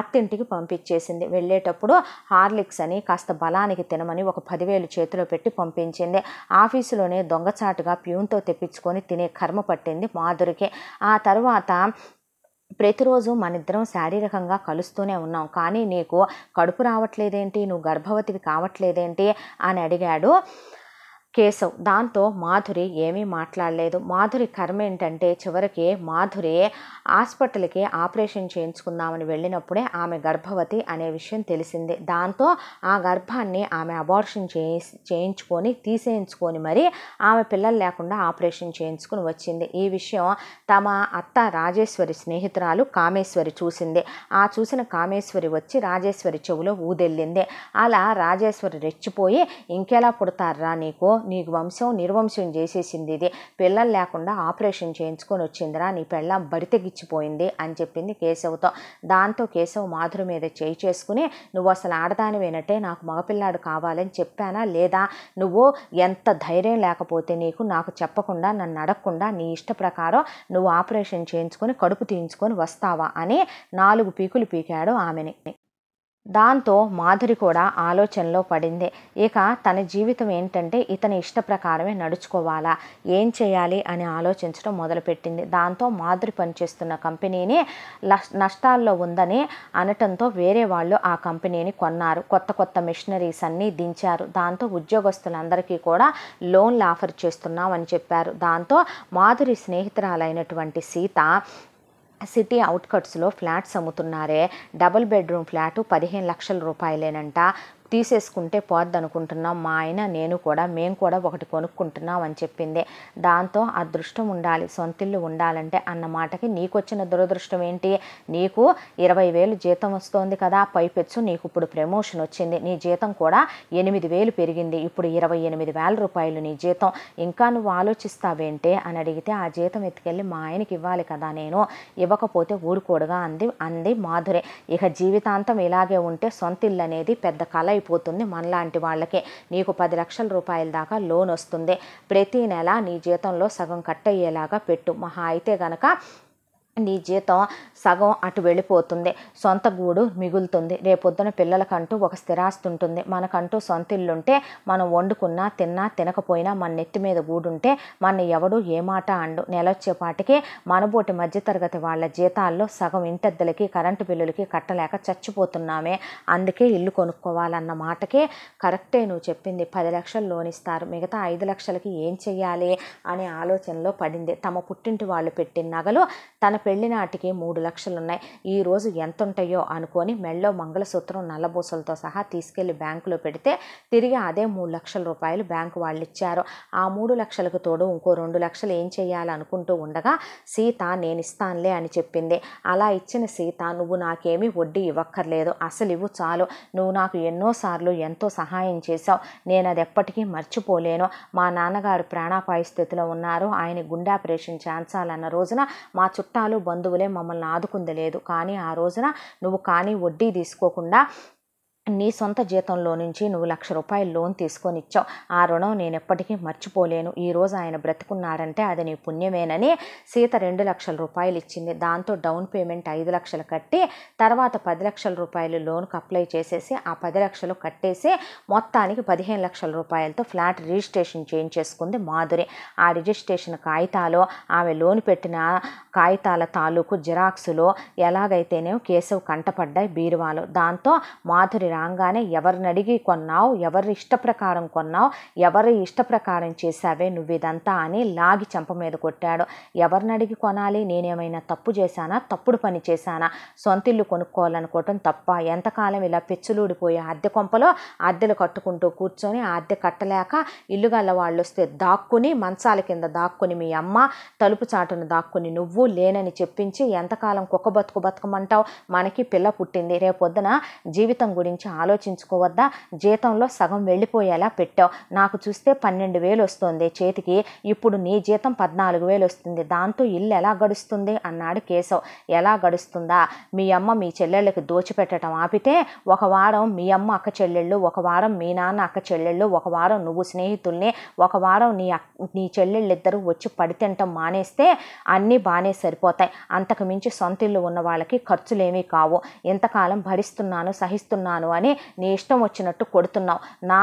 అత్తింటికి పంపించేసింది వెళ్ళేటప్పుడు హార్లిక్స్ అని కాస్త బలానికి తినమని ఒక పదివేలు చేతిలో పెట్టి పంపించింది ఆఫీసులోనే దొంగచాటుగా ప్యూన్తో తెప్పించుకొని తినే కర్మ పట్టి పట్టింది మాధురికే ఆ తర్వాత ప్రతిరోజు మనిద్దరం శారీరకంగా కలుస్తూనే ఉన్నాం కానీ నీకు కడుపు రావట్లేదేంటి నువ్వు గర్భవతికి కావట్లేదేంటి అని అడిగాడు కేశవ్ దాంతో మాధురి ఏమీ మాట్లాడలేదు మాధురి కర్మ ఏంటంటే చివరికి మాధురి హాస్పిటల్కి ఆపరేషన్ చేయించుకుందామని వెళ్ళినప్పుడే ఆమె గర్భవతి అనే విషయం తెలిసింది దాంతో ఆ గర్భాన్ని ఆమె అబార్షన్ చేయి చేయించుకొని తీసేయించుకొని మరి ఆమె పిల్లలు లేకుండా ఆపరేషన్ చేయించుకుని వచ్చింది ఈ విషయం తమ అత్త రాజేశ్వరి స్నేహితురాలు కామేశ్వరి చూసింది ఆ చూసిన కామేశ్వరి వచ్చి రాజేశ్వరి చెవులో ఊదెళ్ళింది అలా రాజేశ్వరి రెచ్చిపోయి ఇంకెలా పుడతారా నీకు నీకు వంశం నిర్వంశం చేసేసింది ఇది పిల్లలు లేకుండా ఆపరేషన్ చేయించుకొని వచ్చిందిరా నీ పెళ్ళం బడితెగిచ్చిపోయింది అని చెప్పింది కేశవ్తో దాంతో కేశవ్ మాధురి మీద చేయి చేసుకుని నువ్వు అసలు ఆడదానివేనట్టే నాకు మగపిల్లాడు కావాలని చెప్పానా లేదా నువ్వు ఎంత ధైర్యం లేకపోతే నీకు నాకు చెప్పకుండా నన్ను అడగకుండా నీ ఇష్ట ప్రకారం నువ్వు ఆపరేషన్ చేయించుకొని కడుపు తీయించుకొని వస్తావా అని నాలుగు పీకులు పీకాడు ఆమెని దాంతో మాధురి కూడా ఆలోచనలో పడింది ఇక తన జీవితం ఏంటంటే ఇతని ఇష్ట ప్రకారమే నడుచుకోవాలా ఏం చేయాలి అని ఆలోచించడం మొదలుపెట్టింది దాంతో మాధురి పనిచేస్తున్న కంపెనీని నష్టాల్లో ఉందని అనటంతో వేరే వాళ్ళు ఆ కంపెనీని కొన్నారు కొత్త కొత్త మిషనరీస్ అన్నీ దించారు దాంతో ఉద్యోగస్తులందరికీ కూడా లోన్లు ఆఫర్ చేస్తున్నామని చెప్పారు దాంతో మాధురి స్నేహితురాలైనటువంటి సీత సిటీ అవుట్కట్స్లో ఫ్లాట్స్ అమ్ముతున్నారే డబుల్ బెడ్రూమ్ ఫ్లాటు పదిహేను లక్షల రూపాయలేనంట తీసేసుకుంటే పోద్ది అనుకుంటున్నాం మా ఆయన నేను కూడా మేము కూడా ఒకటి కొనుక్కుంటున్నాం అని చెప్పింది దాంతో అదృష్టం ఉండాలి సొంతిల్లు ఉండాలంటే అన్న మాటకి నీకు వచ్చిన దురదృష్టం ఏంటి నీకు ఇరవై వేలు జీతం వస్తోంది కదా పైపెచ్చు నీకు ఇప్పుడు ప్రమోషన్ వచ్చింది నీ జీతం కూడా ఎనిమిది వేలు పెరిగింది ఇప్పుడు ఇరవై ఎనిమిది వేల రూపాయలు నీ జీతం ఇంకా నువ్వు ఆలోచిస్తావేంటి అని అడిగితే ఆ జీతం ఎత్తుకెళ్ళి మా ఆయనకి ఇవ్వాలి కదా నేను ఇవ్వకపోతే ఊరుకోడుగా అంది అంది మాధురి ఇక జీవితాంతం ఇలాగే ఉంటే సొంతిల్లు అనేది పెద్ద కళ వెళ్ళిపోతుంది మనలాంటి వాళ్ళకే నీకు పది లక్షల రూపాయల దాకా లోన్ వస్తుంది ప్రతి నెల నీ జీతంలో సగం కట్ అయ్యేలాగా పెట్టు మహా అయితే గనక నీ జీతం సగం అటు వెళ్ళిపోతుంది సొంత గూడు మిగులుతుంది రేపొద్దున పిల్లలకంటూ ఒక స్థిరాస్తి ఉంటుంది మనకంటూ సొంత ఇల్లుంటే మనం వండుకున్నా తిన్నా తినకపోయినా మన నెత్తి మీద గూడుంటే మన ఎవడు ఏమాట అండు నెలొచ్చేపాటికి మనబోటి మధ్యతరగతి వాళ్ళ జీతాల్లో సగం ఇంటద్దలకి కరెంటు బిల్లులకి కట్టలేక చచ్చిపోతున్నామే అందుకే ఇల్లు కొనుక్కోవాలన్న మాటకే కరెక్టే నువ్వు చెప్పింది పది లక్షలు లోన్ ఇస్తారు మిగతా ఐదు లక్షలకి ఏం చెయ్యాలి అనే ఆలోచనలో పడింది తమ పుట్టింటి వాళ్ళు పెట్టిన నగలు తన పెళ్లి నాటికి మూడు లక్షలున్నాయి రోజు ఎంత ఉంటాయో అనుకొని మెళ్ళో మంగళసూత్రం నల్లబూసలతో సహా తీసుకెళ్లి బ్యాంకులో పెడితే తిరిగి అదే మూడు లక్షల రూపాయలు బ్యాంకు వాళ్ళు ఇచ్చారు ఆ మూడు లక్షలకు తోడు ఇంకో రెండు లక్షలు ఏం చేయాలనుకుంటూ ఉండగా సీత నేను ఇస్తానులే అని చెప్పింది అలా ఇచ్చిన సీత నువ్వు నాకేమీ వడ్డీ ఇవ్వక్కర్లేదు అసలు ఇవ్వు చాలు నువ్వు నాకు ఎన్నోసార్లు ఎంతో సహాయం చేశావు నేను అది ఎప్పటికీ మర్చిపోలేను మా నాన్నగారు ప్రాణాపాయ స్థితిలో ఉన్నారు ఆయన గుండె ఆపరేషన్ చేయించాలన్న రోజున మా చుట్టాలు బంధువులే మమ్మల్ని ఆదుకుందలేదు కానీ ఆ రోజున నువ్వు కానీ వడ్డీ తీసుకోకుండా నీ సొంత జీతంలో నుంచి నువ్వు లక్ష రూపాయలు లోన్ తీసుకొని ఇచ్చావు ఆ రుణం నేను ఎప్పటికీ మర్చిపోలేను ఈరోజు ఆయన బ్రతుకున్నాడంటే అది నీ పుణ్యమేనని సీత రెండు లక్షల రూపాయలు ఇచ్చింది దాంతో డౌన్ పేమెంట్ ఐదు లక్షలు కట్టి తర్వాత పది లక్షల రూపాయలు లోన్కి అప్లై చేసేసి ఆ పది లక్షలు కట్టేసి మొత్తానికి పదిహేను లక్షల రూపాయలతో ఫ్లాట్ రిజిస్ట్రేషన్ చేయించేసుకుంది మాధురి ఆ రిజిస్ట్రేషన్ కాగితాలు ఆమె లోన్ పెట్టిన కాగితాల తాలూకు జిరాక్సులో ఎలాగైతేనే కేశవ్ కంటపడ్డాయి బీరువాలు దాంతో మాధురి రాగానే అడిగి కొన్నావు ఎవరి ఇష్టప్రకారం కొన్నావు ఎవరి ఇష్టప్రకారం చేశావే నువ్వు ఇదంతా అని లాగి చెంప మీద కొట్టాడు ఎవరిని అడిగి కొనాలి నేనేమైనా తప్పు చేశానా తప్పుడు పని చేశానా సొంత ఇల్లు కొనుక్కోవాలనుకోవటం తప్ప ఎంతకాలం ఇలా పెచ్చులూడిపోయే అద్దె కొంపలో అద్దెలు కట్టుకుంటూ కూర్చొని అద్దె కట్టలేక ఇల్లు గల్ల వాళ్ళు వస్తే దాక్కుని మంచాల కింద దాక్కుని మీ అమ్మ తలుపు చాటును దాక్కుని నువ్వు లేనని చెప్పించి ఎంతకాలం కుక్క బతుకు బతుకమంటావు మనకి పిల్ల పుట్టింది రేపొద్దున జీవితం గురించి గురించి ఆలోచించుకోవద్దా జీతంలో సగం వెళ్ళిపోయేలా పెట్టావు నాకు చూస్తే పన్నెండు వేలు వస్తుంది చేతికి ఇప్పుడు నీ జీతం పద్నాలుగు వేలు వస్తుంది దాంతో ఇల్లు ఎలా గడుస్తుంది అన్నాడు కేశవ్ ఎలా గడుస్తుందా మీ అమ్మ మీ చెల్లెళ్ళకి దోచిపెట్టడం ఆపితే ఒక వారం మీ అమ్మ అక్క చెల్లెళ్ళు ఒక వారం మీ నాన్న అక్క చెల్లెళ్ళు ఒక వారం నువ్వు స్నేహితుల్ని ఒక వారం నీ నీ చెల్లెళ్ళిద్దరూ వచ్చి పడితింటం మానేస్తే అన్నీ బాగానే సరిపోతాయి అంతకు మించి సొంత ఇల్లు ఉన్న వాళ్ళకి ఖర్చులేమీ కావు ఎంతకాలం భరిస్తున్నాను సహిస్తున్నాను అని నీ ఇష్టం వచ్చినట్టు కొడుతున్నావు నా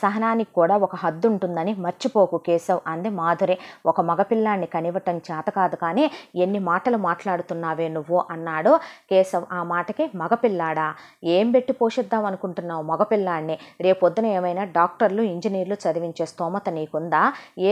సహనానికి కూడా ఒక హద్దు ఉంటుందని మర్చిపోకు కేశవ్ అంది మాధురి ఒక మగపిల్లాన్ని కనివ్వటం చేత కాదు కానీ ఎన్ని మాటలు మాట్లాడుతున్నావే నువ్వు అన్నాడు కేశవ్ ఆ మాటకి మగపిల్లాడా ఏం పెట్టి పోషిద్దాం అనుకుంటున్నావు మగపిల్లాడిని రేపొద్దున ఏమైనా డాక్టర్లు ఇంజనీర్లు చదివించే స్తోమత నీకుందా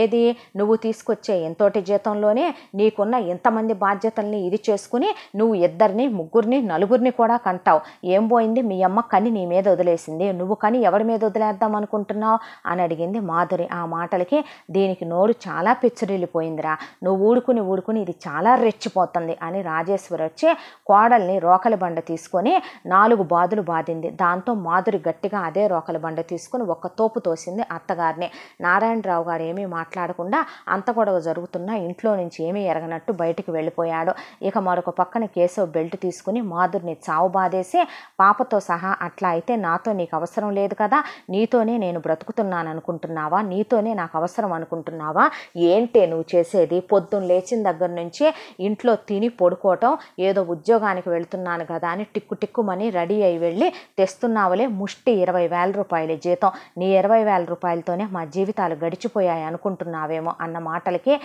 ఏది నువ్వు తీసుకొచ్చే ఎంతోటి జీతంలోనే నీకున్న ఇంతమంది బాధ్యతల్ని ఇది చేసుకుని నువ్వు ఇద్దరిని ముగ్గురిని నలుగురిని కూడా కంటావు ఏం పోయింది మీ అమ్మ కని నీ మీద వదిలేసింది నువ్వు కని ఎవరి మీద వదిలేద్దాం అనుకుంటున్నావు అనుకుంటున్నావు అని అడిగింది మాధురి ఆ మాటలకి దీనికి నోరు చాలా పిచ్చరిల్లిపోయిందిరా నువ్వు ఊడుకుని ఊడుకుని ఇది చాలా రెచ్చిపోతుంది అని రాజేశ్వరి వచ్చి కోడల్ని రోకలి బండ తీసుకొని నాలుగు బాదులు బాధింది దాంతో మాధురి గట్టిగా అదే రోకలి బండ తీసుకుని ఒక్క తోపు తోసింది అత్తగారిని నారాయణరావు గారు ఏమీ మాట్లాడకుండా అంత గొడవ జరుగుతున్నా ఇంట్లో నుంచి ఏమీ ఎరగనట్టు బయటికి వెళ్ళిపోయాడు ఇక మరొక పక్కన కేశవ్ బెల్ట్ తీసుకుని మాధురిని చావు బాధేసి పాపతో సహా అట్లా అయితే నాతో నీకు అవసరం లేదు కదా నీతోనే నేను నేను బ్రతుకుతున్నాను అనుకుంటున్నావా నీతోనే నాకు అవసరం అనుకుంటున్నావా ఏంటే నువ్వు చేసేది పొద్దున్న లేచిన దగ్గర నుంచి ఇంట్లో తిని పడుకోవటం ఏదో ఉద్యోగానికి వెళ్తున్నాను కదా అని టిక్కు టిక్కుమని రెడీ అయి వెళ్ళి తెస్తున్నావులే ముష్టి ఇరవై వేల రూపాయల జీతం నీ ఇరవై వేల రూపాయలతోనే మా జీవితాలు గడిచిపోయాయి అనుకుంటున్నావేమో అన్న మాటలకి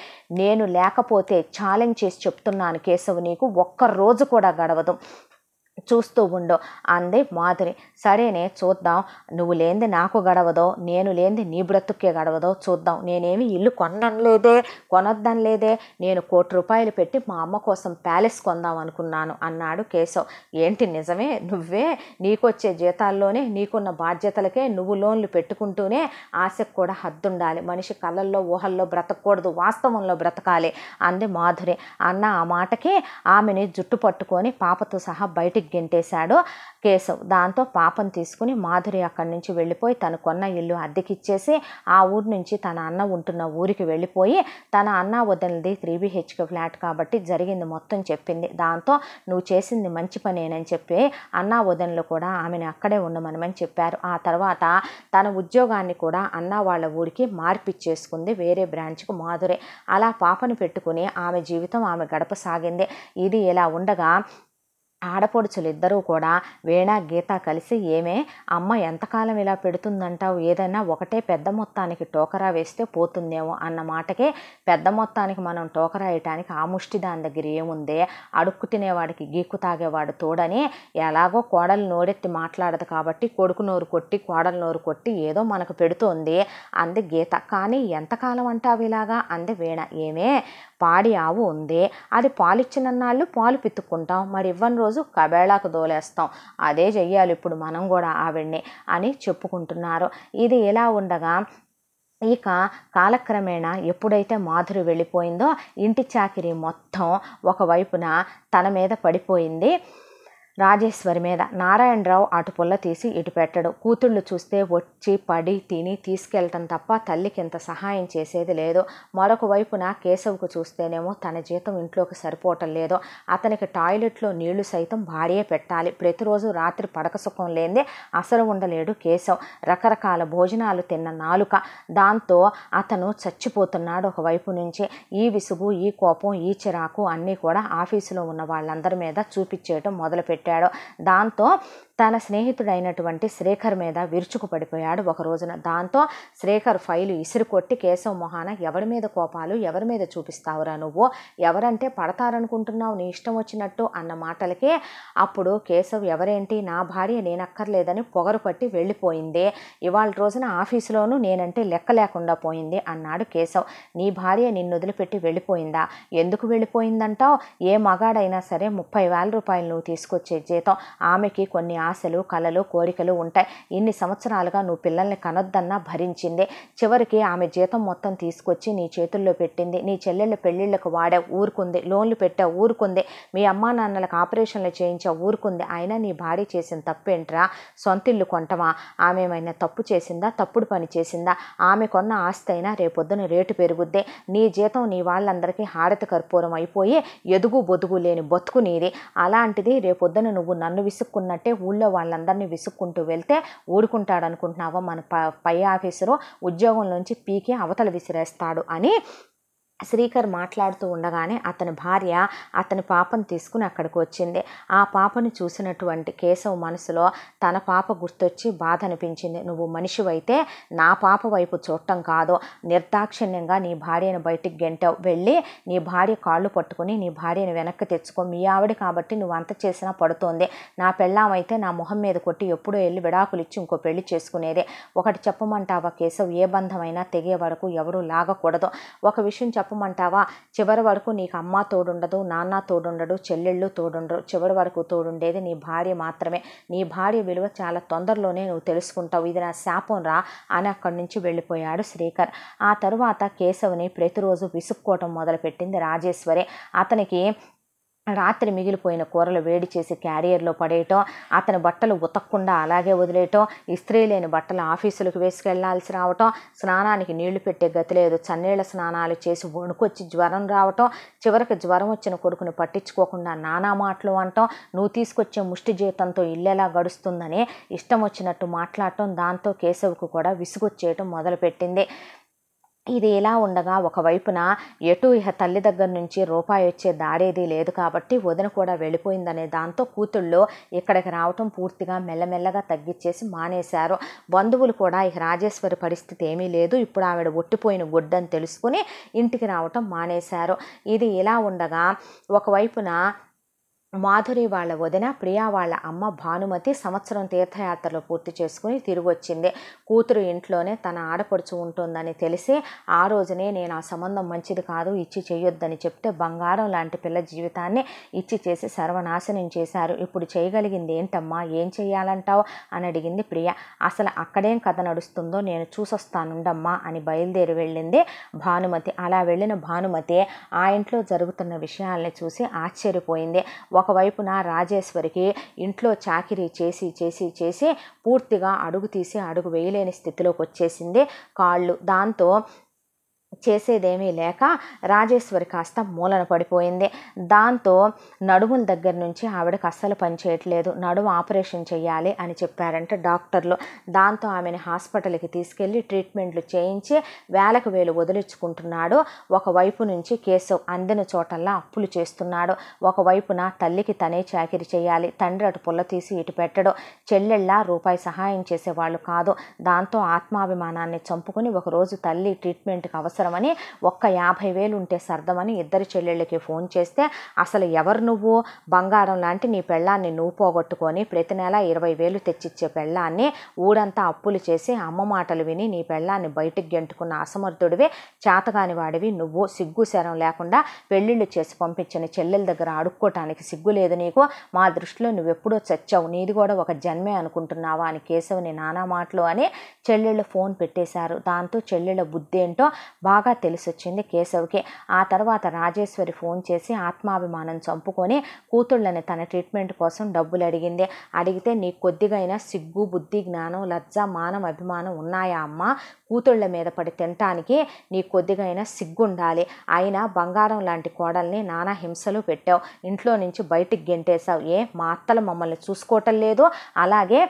నేను లేకపోతే ఛాలెంజ్ చేసి చెప్తున్నాను కేశవు నీకు ఒక్క రోజు కూడా గడవదు చూస్తూ ఉండు అంది మాధురి సరేనే చూద్దాం నువ్వు లేనిది నాకు గడవదో నేను లేనిది నీ బ్రతుక్కే గడవదో చూద్దాం నేనేమి ఇల్లు కొనడం లేదే కొనొద్దని లేదే నేను కోటి రూపాయలు పెట్టి మా అమ్మ కోసం ప్యాలెస్ కొందాం అనుకున్నాను అన్నాడు కేశవ్ ఏంటి నిజమే నువ్వే నీకొచ్చే జీతాల్లోనే నీకున్న బాధ్యతలకే నువ్వు లోన్లు పెట్టుకుంటూనే ఆశకు కూడా హద్దుండాలి మనిషి కళ్ళల్లో ఊహల్లో బ్రతకూడదు వాస్తవంలో బ్రతకాలి అంది మాధురి అన్న ఆ మాటకి ఆమెని జుట్టు పట్టుకొని పాపతో సహా బయటికి గెంటేశాడో కేశవ్ దాంతో పాపం తీసుకుని మాధురి అక్కడి నుంచి వెళ్ళిపోయి తను కొన్న ఇల్లు అద్దెకిచ్చేసి ఆ ఊరు నుంచి తన అన్న ఉంటున్న ఊరికి వెళ్ళిపోయి తన అన్న వదిలింది త్రీ ఫ్లాట్ కాబట్టి జరిగింది మొత్తం చెప్పింది దాంతో నువ్వు చేసింది మంచి పనేనని చెప్పి అన్న వదనలు కూడా ఆమెను అక్కడే ఉండమనమని చెప్పారు ఆ తర్వాత తన ఉద్యోగాన్ని కూడా అన్న వాళ్ళ ఊరికి మార్పిచ్చేసుకుంది వేరే బ్రాంచ్కు మాధురే అలా పాపను పెట్టుకుని ఆమె జీవితం ఆమె గడపసాగింది ఇది ఇలా ఉండగా ఆడపడుచులు ఇద్దరూ కూడా వీణ గీత కలిసి ఏమే అమ్మ ఎంతకాలం ఇలా పెడుతుందంటావు ఏదైనా ఒకటే పెద్ద మొత్తానికి టోకరా వేస్తే పోతుందేమో అన్న మాటకే పెద్ద మొత్తానికి మనం టోకరా వేయటానికి ఆ ముష్టి దాని దగ్గర ఏముందే అడుక్కు తినేవాడికి గీక్కు తాగేవాడు తోడని ఎలాగో కోడలు నోడెత్తి మాట్లాడదు కాబట్టి కొడుకు నోరు కొట్టి కోడలు నోరు కొట్టి ఏదో మనకు పెడుతోంది అంది గీత కానీ ఎంతకాలం అంటావు ఇలాగా అంది వీణ ఏమే పాడి ఆవు ఉంది అది పాలిచ్చినన్నాళ్ళు పాలు పిత్తుకుంటాం మరి ఇవ్వని రోజు కబేళాకు దోలేస్తాం అదే చెయ్యాలి ఇప్పుడు మనం కూడా ఆవిడ్ని అని చెప్పుకుంటున్నారు ఇది ఇలా ఉండగా ఇక కాలక్రమేణా ఎప్పుడైతే మాధురి వెళ్ళిపోయిందో ఇంటి చాకిరి మొత్తం ఒకవైపున తన మీద పడిపోయింది రాజేశ్వరి మీద నారాయణరావు అటు పుల్ల తీసి ఇటు పెట్టడు కూతుళ్ళు చూస్తే వచ్చి పడి తిని తీసుకెళ్ళటం తప్ప తల్లికి ఇంత సహాయం చేసేది లేదు మరొక వైపున కేశవ్కు చూస్తేనేమో తన జీతం ఇంట్లోకి సరిపోవటం లేదు అతనికి టాయిలెట్లో నీళ్లు సైతం భార్యే పెట్టాలి ప్రతిరోజు రాత్రి పడక సుఖం లేని అసలు ఉండలేడు కేశవ్ రకరకాల భోజనాలు తిన్న నాలుక దాంతో అతను చచ్చిపోతున్నాడు ఒకవైపు నుంచి ఈ విసుగు ఈ కోపం ఈ చిరాకు అన్నీ కూడా ఆఫీసులో ఉన్న వాళ్ళందరి మీద చూపించేయటం మొదలుపెట్టి పెట్టాడో దాంతో తన స్నేహితుడైనటువంటి శ్రేఖర్ మీద విరుచుకు పడిపోయాడు ఒక రోజున దాంతో శ్రేఖర్ ఫైలు కొట్టి కేశవ్ మొహాన ఎవరి మీద కోపాలు ఎవరి మీద చూపిస్తావురా నువ్వు ఎవరంటే పడతారనుకుంటున్నావు నీ ఇష్టం వచ్చినట్టు అన్న మాటలకే అప్పుడు కేశవ్ ఎవరేంటి నా భార్య నేనక్కర్లేదని పొగరు పట్టి వెళ్ళిపోయింది ఇవాళ రోజున ఆఫీసులోనూ నేనంటే లెక్క లేకుండా పోయింది అన్నాడు కేశవ్ నీ భార్య నిన్ను వదిలిపెట్టి వెళ్ళిపోయిందా ఎందుకు వెళ్ళిపోయిందంటావు ఏ మగాడైనా సరే ముప్పై వేల రూపాయలు నువ్వు తీసుకొచ్చే జీతం ఆమెకి కొన్ని ఆశలు కలలు కోరికలు ఉంటాయి ఇన్ని సంవత్సరాలుగా నువ్వు పిల్లల్ని కనొద్దన్నా భరించిందే చివరికి ఆమె జీతం మొత్తం తీసుకొచ్చి నీ చేతుల్లో పెట్టింది నీ చెల్లెళ్ళ పెళ్ళిళ్ళకు వాడే ఊరుకుంది లోన్లు పెట్టా ఊరుకుంది మీ అమ్మా నాన్నలకు ఆపరేషన్లు చేయించే ఊరుకుంది అయినా నీ భార్య చేసిన తప్పేంట్రా సొంతిల్లు కొంటమా ఆమె ఏమైనా తప్పు చేసిందా తప్పుడు పని చేసిందా ఆమె కొన్న ఆస్తి అయినా రేపొద్దున రేటు పెరుగుద్దే నీ జీతం నీ వాళ్ళందరికీ హారత కర్పూరం అయిపోయి ఎదుగు బొదుగు లేని బతుకు నీది అలాంటిది రేపొద్దున నువ్వు నన్ను విసుక్కున్నట్టే ఊళ్ళో ఊళ్ళో వాళ్ళందరినీ విసుక్కుంటూ వెళ్తే ఊరుకుంటాడు అనుకుంటున్నావా మన పై ఆఫీసరు ఉద్యోగం నుంచి పీకి అవతల విసిరేస్తాడు అని శ్రీకర్ మాట్లాడుతూ ఉండగానే అతని భార్య అతని పాపను తీసుకుని అక్కడికి వచ్చింది ఆ పాపను చూసినటువంటి కేశవ్ మనసులో తన పాప గుర్తొచ్చి బాధ అనిపించింది నువ్వు మనిషివైతే నా పాప వైపు చూడటం కాదు నిర్దాక్షిణ్యంగా నీ భార్యను బయటికి గెంటావు వెళ్ళి నీ భార్య కాళ్ళు పట్టుకుని నీ భార్యను వెనక్కి తెచ్చుకో మీ ఆవిడ కాబట్టి నువ్వు అంత చేసినా పడుతోంది నా పెళ్ళామైతే నా మొహం మీద కొట్టి ఎప్పుడో వెళ్ళి విడాకులు ఇచ్చి ఇంకో పెళ్లి చేసుకునేదే ఒకటి చెప్పమంటావా కేశవ్ ఏ బంధమైనా తెగే వరకు ఎవరూ లాగకూడదు ఒక విషయం తప్పమంటావా చివరి వరకు నీకు అమ్మ తోడుండదు నాన్న తోడుండడు చెల్లెళ్ళు తోడుండరు చివరి వరకు తోడుండేది నీ భార్య మాత్రమే నీ భార్య విలువ చాలా తొందరలోనే నువ్వు తెలుసుకుంటావు ఇది నా శాపం రా అని అక్కడి నుంచి వెళ్ళిపోయాడు శ్రీకర్ ఆ తరువాత కేశవుని ప్రతిరోజు విసుక్కోవటం మొదలుపెట్టింది రాజేశ్వరి అతనికి రాత్రి మిగిలిపోయిన కూరలు వేడి చేసి క్యారియర్లో పడేయటం అతని బట్టలు ఉతక్కుండా అలాగే వదిలేయటం ఇస్త్రీ లేని బట్టలు ఆఫీసులకు వేసుకెళ్లాల్సి రావటం స్నానానికి నీళ్లు పెట్టే గతి లేదు చన్నీళ్ల స్నానాలు చేసి వణుకొచ్చి జ్వరం రావటం చివరికి జ్వరం వచ్చిన కొడుకుని పట్టించుకోకుండా నానా మాటలు అంటాం నువ్వు తీసుకొచ్చే ముష్టి జీతంతో ఇల్లెలా గడుస్తుందని ఇష్టం వచ్చినట్టు మాట్లాడటం దాంతో కేశవుకు కూడా విసుగొచ్చేయటం మొదలుపెట్టింది ఇది ఇలా ఉండగా ఒకవైపున ఎటు ఇహ తల్లి దగ్గర నుంచి రూపాయి వచ్చే దాడేది లేదు కాబట్టి వదిన కూడా వెళ్ళిపోయిందనే దాంతో కూతుళ్ళు ఇక్కడికి రావటం పూర్తిగా మెల్లమెల్లగా తగ్గించేసి మానేశారు బంధువులు కూడా ఇక రాజేశ్వరి పరిస్థితి ఏమీ లేదు ఇప్పుడు ఆవిడ ఒట్టిపోయిన గుడ్డని తెలుసుకుని ఇంటికి రావటం మానేశారు ఇది ఇలా ఉండగా ఒకవైపున మాధురి వాళ్ళ వదిన ప్రియా వాళ్ళ అమ్మ భానుమతి సంవత్సరం తీర్థయాత్రలు పూర్తి చేసుకుని తిరిగి వచ్చింది కూతురు ఇంట్లోనే తన ఆడపడుచు ఉంటుందని తెలిసి ఆ రోజునే నేను ఆ సంబంధం మంచిది కాదు ఇచ్చి చేయొద్దని చెప్తే బంగారం లాంటి పిల్ల జీవితాన్ని ఇచ్చి చేసి సర్వనాశనం చేశారు ఇప్పుడు చేయగలిగింది ఏంటమ్మా ఏం చేయాలంటావు అని అడిగింది ప్రియ అసలు అక్కడేం కథ నడుస్తుందో నేను చూసొస్తానుండమ్మా అని బయలుదేరి వెళ్ళింది భానుమతి అలా వెళ్ళిన భానుమతి ఆ ఇంట్లో జరుగుతున్న విషయాల్ని చూసి ఆశ్చర్యపోయింది ఒక ఒకవైపున రాజేశ్వరికి ఇంట్లో చాకిరీ చేసి చేసి చేసి పూర్తిగా అడుగు తీసి అడుగు వేయలేని స్థితిలోకి వచ్చేసింది కాళ్ళు దాంతో చేసేదేమీ లేక రాజేశ్వరి కాస్త మూలన పడిపోయింది దాంతో నడుముల దగ్గర నుంచి ఆవిడకి అస్సలు పనిచేయట్లేదు నడుము ఆపరేషన్ చేయాలి అని చెప్పారంట డాక్టర్లు దాంతో ఆమెను హాస్పిటల్కి తీసుకెళ్ళి ట్రీట్మెంట్లు చేయించి వేలకు వేలు వదిలించుకుంటున్నాడు ఒకవైపు నుంచి కేశవ్ అందిన చోటల్లా అప్పులు చేస్తున్నాడు ఒకవైపున తల్లికి తనే చాకిరి చేయాలి తండ్రి అటు పుల్ల తీసి ఇటు పెట్టడు చెల్లెళ్ళ రూపాయి సహాయం చేసేవాళ్ళు కాదు దాంతో ఆత్మాభిమానాన్ని చంపుకుని ఒకరోజు తల్లి ట్రీట్మెంట్కి అవసరం అవసరమని ఒక్క యాభై వేలు ఉంటే సర్దమని ఇద్దరు చెల్లెళ్ళకి ఫోన్ చేస్తే అసలు ఎవరు నువ్వు బంగారం లాంటి నీ పెళ్ళాన్ని నువ్వు పోగొట్టుకొని ప్రతి నెల ఇరవై వేలు తెచ్చిచ్చే పెళ్ళాన్ని ఊడంతా అప్పులు చేసి అమ్మ మాటలు విని నీ పెళ్ళాన్ని బయటికి గెంటుకున్న అసమర్థుడివి చేతగాని వాడివి నువ్వు సిగ్గు శరం లేకుండా పెళ్ళిళ్ళు చేసి పంపించిన చెల్లెల దగ్గర అడుక్కోటానికి సిగ్గు లేదు నీకు మా దృష్టిలో నువ్వెప్పుడో చచ్చావు నీది కూడా ఒక జన్మే అనుకుంటున్నావా అని కేశవుని నానా మాటలు అని చెల్లెళ్ళు ఫోన్ పెట్టేశారు దాంతో చెల్లెళ్ళ బుద్ధి ఏంటో బాగా బాగా తెలిసొచ్చింది కేశవ్కి ఆ తర్వాత రాజేశ్వరి ఫోన్ చేసి ఆత్మాభిమానం చంపుకొని కూతుళ్ళని తన ట్రీట్మెంట్ కోసం డబ్బులు అడిగింది అడిగితే నీ కొద్దిగైనా సిగ్గు బుద్ధి జ్ఞానం లజ్జ మానం అభిమానం ఉన్నాయా అమ్మ కూతుళ్ళ మీద పడి తినటానికి నీ కొద్దిగైనా సిగ్గుండాలి అయినా బంగారం లాంటి కోడల్ని నానా హింసలు పెట్టావు ఇంట్లో నుంచి బయటికి గెంటేశావు ఏ మా అత్తలు మమ్మల్ని చూసుకోవటం లేదు అలాగే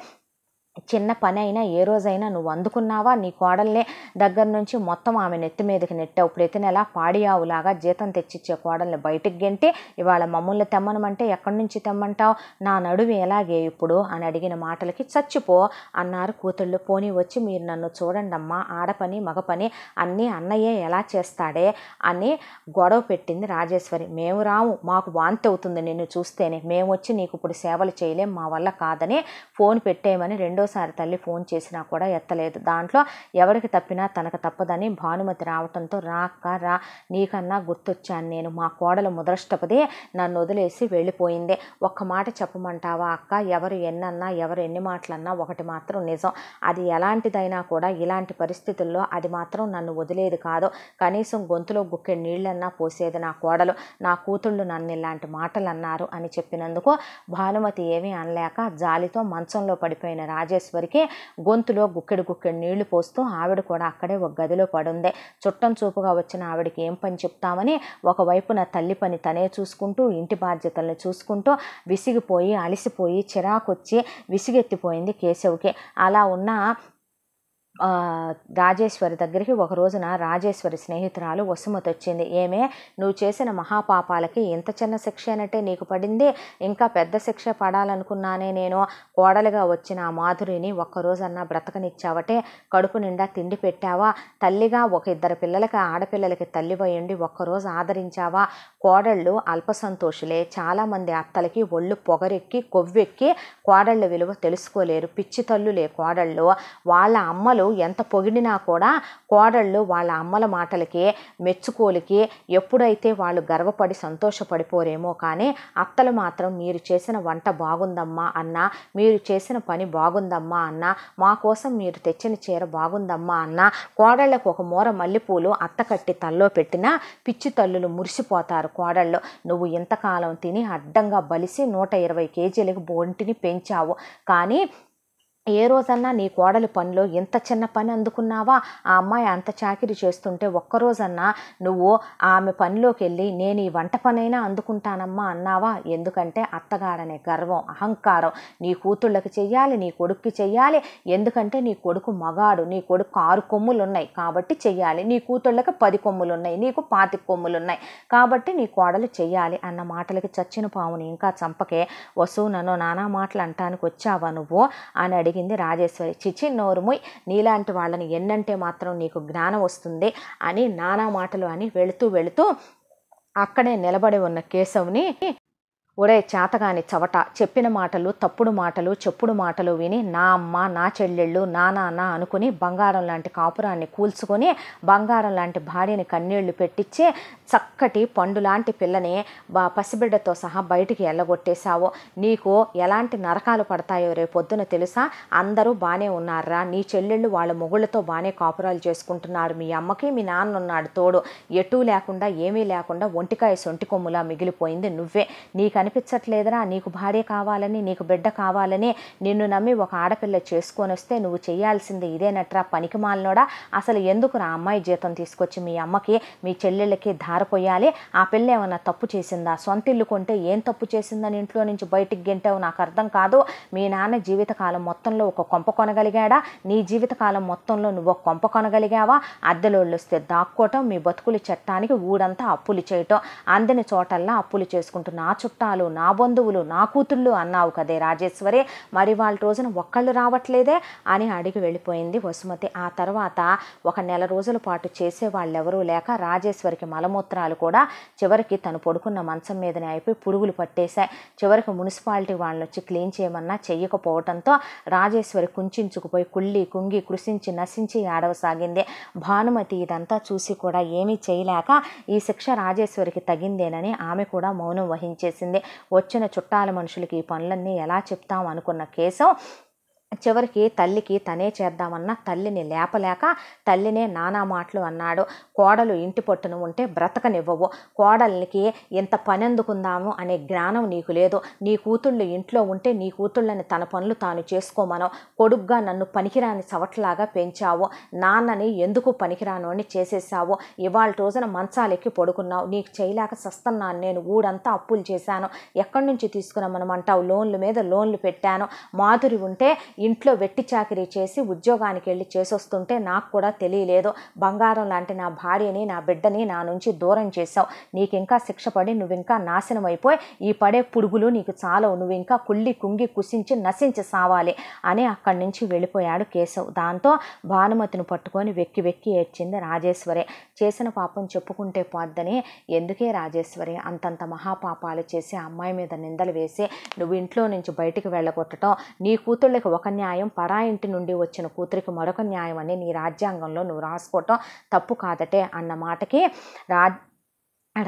చిన్న పని అయినా ఏ రోజైనా నువ్వు అందుకున్నావా నీ కోడల్నే దగ్గర నుంచి మొత్తం ఆమె నెత్తి మీదకి నెట్టావు ప్రతి నెల పాడియావులాగా జీతం తెచ్చిచ్చే కోడల్ని బయటికి గెంటి ఇవాళ మమ్మల్ని తెమ్మనమంటే ఎక్కడి నుంచి తెమ్మంటావు నా నడుము ఎలాగే ఇప్పుడు అని అడిగిన మాటలకి చచ్చిపో అన్నారు కూతుళ్ళు పోనీ వచ్చి మీరు నన్ను చూడండమ్మా ఆడపని మగపని అన్నీ అన్నయ్యే ఎలా చేస్తాడే అని గొడవ పెట్టింది రాజేశ్వరి మేము రాము మాకు వాంతి అవుతుంది నిన్ను చూస్తేనే మేము వచ్చి నీకు ఇప్పుడు సేవలు చేయలేం మా వల్ల కాదని ఫోన్ పెట్టేయమని రెండో రెండోసారి తల్లి ఫోన్ చేసినా కూడా ఎత్తలేదు దాంట్లో ఎవరికి తప్పినా తనకు తప్పదని భానుమతి రావటంతో రాక్క రా నీకన్నా గుర్తొచ్చాను నేను మా కోడలు ముదరష్టపదే నన్ను వదిలేసి వెళ్ళిపోయింది ఒక్క మాట చెప్పమంటావా అక్క ఎవరు ఎన్నన్నా ఎవరు ఎన్ని మాటలన్నా ఒకటి మాత్రం నిజం అది ఎలాంటిదైనా కూడా ఇలాంటి పరిస్థితుల్లో అది మాత్రం నన్ను వదిలేదు కాదు కనీసం గొంతులో గుక్కే నీళ్ళన్నా పోసేది నా కోడలు నా కూతుళ్ళు నన్ను ఇలాంటి మాటలు అన్నారు అని చెప్పినందుకు భానుమతి ఏమీ అనలేక జాలితో మంచంలో పడిపోయిన రాజేష్ వచ్చేసరికి గొంతులో గుక్కెడు గుక్కెడు నీళ్లు పోస్తూ ఆవిడ కూడా అక్కడే ఒక గదిలో పడుంది చుట్టం చూపుగా వచ్చిన ఆవిడకి ఏం పని చెప్తామని ఒకవైపున తల్లి పని తనే చూసుకుంటూ ఇంటి బాధ్యతలను చూసుకుంటూ విసిగిపోయి అలసిపోయి చిరాకొచ్చి విసిగెత్తిపోయింది కేశవ్కి అలా ఉన్న రాజేశ్వరి దగ్గరికి ఒక రోజున రాజేశ్వరి స్నేహితురాలు వసుమతి వచ్చింది ఏమే నువ్వు చేసిన మహాపాపాలకి ఇంత చిన్న శిక్ష అన్నట్టే నీకు పడింది ఇంకా పెద్ద శిక్ష పడాలనుకున్నానే నేను కోడలుగా వచ్చిన ఆ మాధురిని ఒక్కరోజన్నా బ్రతకనిచ్చావటే కడుపు నిండా తిండి పెట్టావా తల్లిగా ఒక ఇద్దరు పిల్లలకి ఆడపిల్లలకి తల్లిపోయండి ఒక్కరోజు ఆదరించావా కోడళ్ళు అల్పసంతోషులే చాలామంది అత్తలకి ఒళ్ళు పొగరెక్కి కొవ్వెక్కి కోడళ్ళ విలువ తెలుసుకోలేరు పిచ్చి తల్లులే కోడళ్ళు వాళ్ళ అమ్మలు అత్తలు ఎంత పొగిడినా కూడా కోడళ్ళు వాళ్ళ అమ్మల మాటలకి మెచ్చుకోలికి ఎప్పుడైతే వాళ్ళు గర్వపడి సంతోషపడిపోరేమో కానీ అత్తలు మాత్రం మీరు చేసిన వంట బాగుందమ్మా అన్న మీరు చేసిన పని బాగుందమ్మా అన్న మా కోసం మీరు తెచ్చిన చీర బాగుందమ్మా అన్న కోడళ్ళకు ఒక మూర మల్లెపూలు అత్త కట్టి తల్లో పెట్టినా పిచ్చి తల్లులు మురిసిపోతారు కోడళ్ళు నువ్వు ఇంతకాలం తిని అడ్డంగా బలిసి నూట ఇరవై కేజీలకు బొంటిని పెంచావు కానీ ఏ రోజన్నా నీ కోడలి పనిలో ఇంత చిన్న పని అందుకున్నావా ఆ అమ్మాయి అంత చాకిరి చేస్తుంటే ఒక్కరోజన్నా నువ్వు ఆమె పనిలోకి వెళ్ళి నేను ఈ వంట పనైనా అందుకుంటానమ్మా అన్నావా ఎందుకంటే అత్తగారనే గర్వం అహంకారం నీ కూతుళ్ళకి చెయ్యాలి నీ కొడుక్కి చెయ్యాలి ఎందుకంటే నీ కొడుకు మగాడు నీ కొడుకు ఆరు కొమ్ములు ఉన్నాయి కాబట్టి చెయ్యాలి నీ కూతుళ్ళకి పది కొమ్ములు ఉన్నాయి నీకు పాతి కొమ్ములు ఉన్నాయి కాబట్టి నీ కోడలు చెయ్యాలి అన్న మాటలకి చచ్చిన పావుని ఇంకా చంపకే నన్ను నానా మాటలు అంటానికి వచ్చావా నువ్వు అని అడిగి అడిగింది రాజేశ్వరి చిచి నోరుముయ్ నీలాంటి వాళ్ళని ఎన్నంటే మాత్రం నీకు జ్ఞానం వస్తుంది అని నానా మాటలు అని వెళుతూ వెళుతూ అక్కడే నిలబడి ఉన్న కేశవుని ఒరే చేతగాని చవట చెప్పిన మాటలు తప్పుడు మాటలు చెప్పుడు మాటలు విని నా అమ్మ నా చెల్లెళ్ళు నా నాన్న అనుకుని బంగారం లాంటి కాపురాన్ని కూల్చుకొని బంగారం లాంటి భార్యని కన్నీళ్లు పెట్టించి చక్కటి పండు లాంటి పిల్లని బా పసిబిడ్డతో సహా బయటికి వెళ్ళగొట్టేశావు నీకు ఎలాంటి నరకాలు పడతాయో రేపొద్దున తెలుసా అందరూ బాగానే ఉన్నారా నీ చెల్లెళ్ళు వాళ్ళ మొగుళ్ళతో బాగానే కాపురాలు చేసుకుంటున్నారు మీ అమ్మకి మీ నాన్న ఉన్నాడు తోడు ఎటూ లేకుండా ఏమీ లేకుండా ఒంటికాయ సొంటి కొమ్ములా మిగిలిపోయింది నువ్వే నీకని కనిపించట్లేదురా నీకు భార్య కావాలని నీకు బిడ్డ కావాలని నిన్ను నమ్మి ఒక ఆడపిల్ల చేసుకొని వస్తే నువ్వు చేయాల్సింది ఇదేనట్రా పనికి మాలనోడా అసలు ఎందుకురా అమ్మాయి జీతం తీసుకొచ్చి మీ అమ్మకి మీ చెల్లెళ్ళకి ధారపోయాలి ఆ పిల్ల ఏమన్నా తప్పు చేసిందా సొంత ఇల్లు కొంటే ఏం తప్పు చేసిందని ఇంట్లో నుంచి బయటికి గెంటావు నాకు అర్థం కాదు మీ నాన్న జీవితకాలం మొత్తంలో ఒక కొంప కొనగలిగాడా నీ జీవితకాలం మొత్తంలో నువ్వు ఒక కొంప కొనగలిగావా అద్దెలోళ్ళు వస్తే దాక్కోవటం మీ బతుకులు చెట్టానికి ఊడంతా అప్పులు చేయటం అందని చోటల్లా అప్పులు చేసుకుంటూ నా చుట్టాలు కుటుంబాలు నా బంధువులు నా కూతుళ్ళు అన్నావు కదే రాజేశ్వరి మరి వాళ్ళ రోజున ఒక్కళ్ళు రావట్లేదే అని అడిగి వెళ్ళిపోయింది వసుమతి ఆ తర్వాత ఒక నెల రోజుల పాటు చేసే వాళ్ళెవరూ లేక రాజేశ్వరికి మలమూత్రాలు కూడా చివరికి తను పడుకున్న మంచం మీదనే అయిపోయి పురుగులు పట్టేశాయి చివరికి మున్సిపాలిటీ వాళ్ళని వచ్చి క్లీన్ చేయమన్నా చెయ్యకపోవడంతో రాజేశ్వరి కుంచుకుపోయి కుళ్ళి కుంగి కృషించి నశించి ఆడవసాగింది భానుమతి ఇదంతా చూసి కూడా ఏమీ చేయలేక ఈ శిక్ష రాజేశ్వరికి తగిందేనని ఆమె కూడా మౌనం వహించేసింది వచ్చిన చుట్టాల మనుషులకి ఈ పనులన్నీ ఎలా చెప్తాం అనుకున్న కేశం చివరికి తల్లికి తనే చేద్దామన్న తల్లిని లేపలేక తల్లినే నానా మాటలు అన్నాడు కోడలు ఇంటి పట్టున ఉంటే బ్రతకనివ్వవు కోడలికి ఇంత పనెందుకుందాము అనే జ్ఞానం నీకు లేదు నీ కూతుళ్ళు ఇంట్లో ఉంటే నీ కూతుళ్ళని తన పనులు తాను చేసుకోమను కొడుగ్గా నన్ను పనికిరాని చవట్లాగా పెంచావు నాన్నని ఎందుకు పనికిరాను అని చేసేసావు ఇవాళ రోజున మంచాలెక్కి పడుకున్నావు నీకు చేయలేక సస్తన్నాను నేను ఊడంతా అప్పులు చేశాను ఎక్కడి నుంచి తీసుకున్నామనమంటావు లోన్ల మీద లోన్లు పెట్టాను మాధురి ఉంటే ఇంట్లో వెట్టి చాకరీ చేసి ఉద్యోగానికి వెళ్ళి చేసొస్తుంటే నాకు కూడా తెలియలేదు బంగారం లాంటి నా భార్యని నా బిడ్డని నా నుంచి దూరం చేశావు నీకు ఇంకా శిక్ష పడి నువ్వు ఇంకా నాశనం అయిపోయి ఈ పడే పురుగులు నీకు చాలవు నువ్వు ఇంకా కుళ్ళి కుంగి కుసించి నశించి సావాలి అని అక్కడి నుంచి వెళ్ళిపోయాడు కేశవ్ దాంతో భానుమతిని పట్టుకొని వెక్కి వెక్కి ఏడ్చింది రాజేశ్వరి చేసిన పాపం చెప్పుకుంటే పోద్దని ఎందుకే రాజేశ్వరి అంతంత మహాపాపాలు చేసి అమ్మాయి మీద నిందలు వేసి నువ్వు ఇంట్లో నుంచి బయటికి వెళ్ళగొట్టడం నీ కూతుళ్ళకి ఒక న్యాయం పరా ఇంటి నుండి వచ్చిన కూతురికి మరొక న్యాయం అని నీ రాజ్యాంగంలో నువ్వు రాసుకోవటం తప్పు కాదటే అన్న మాటకి రా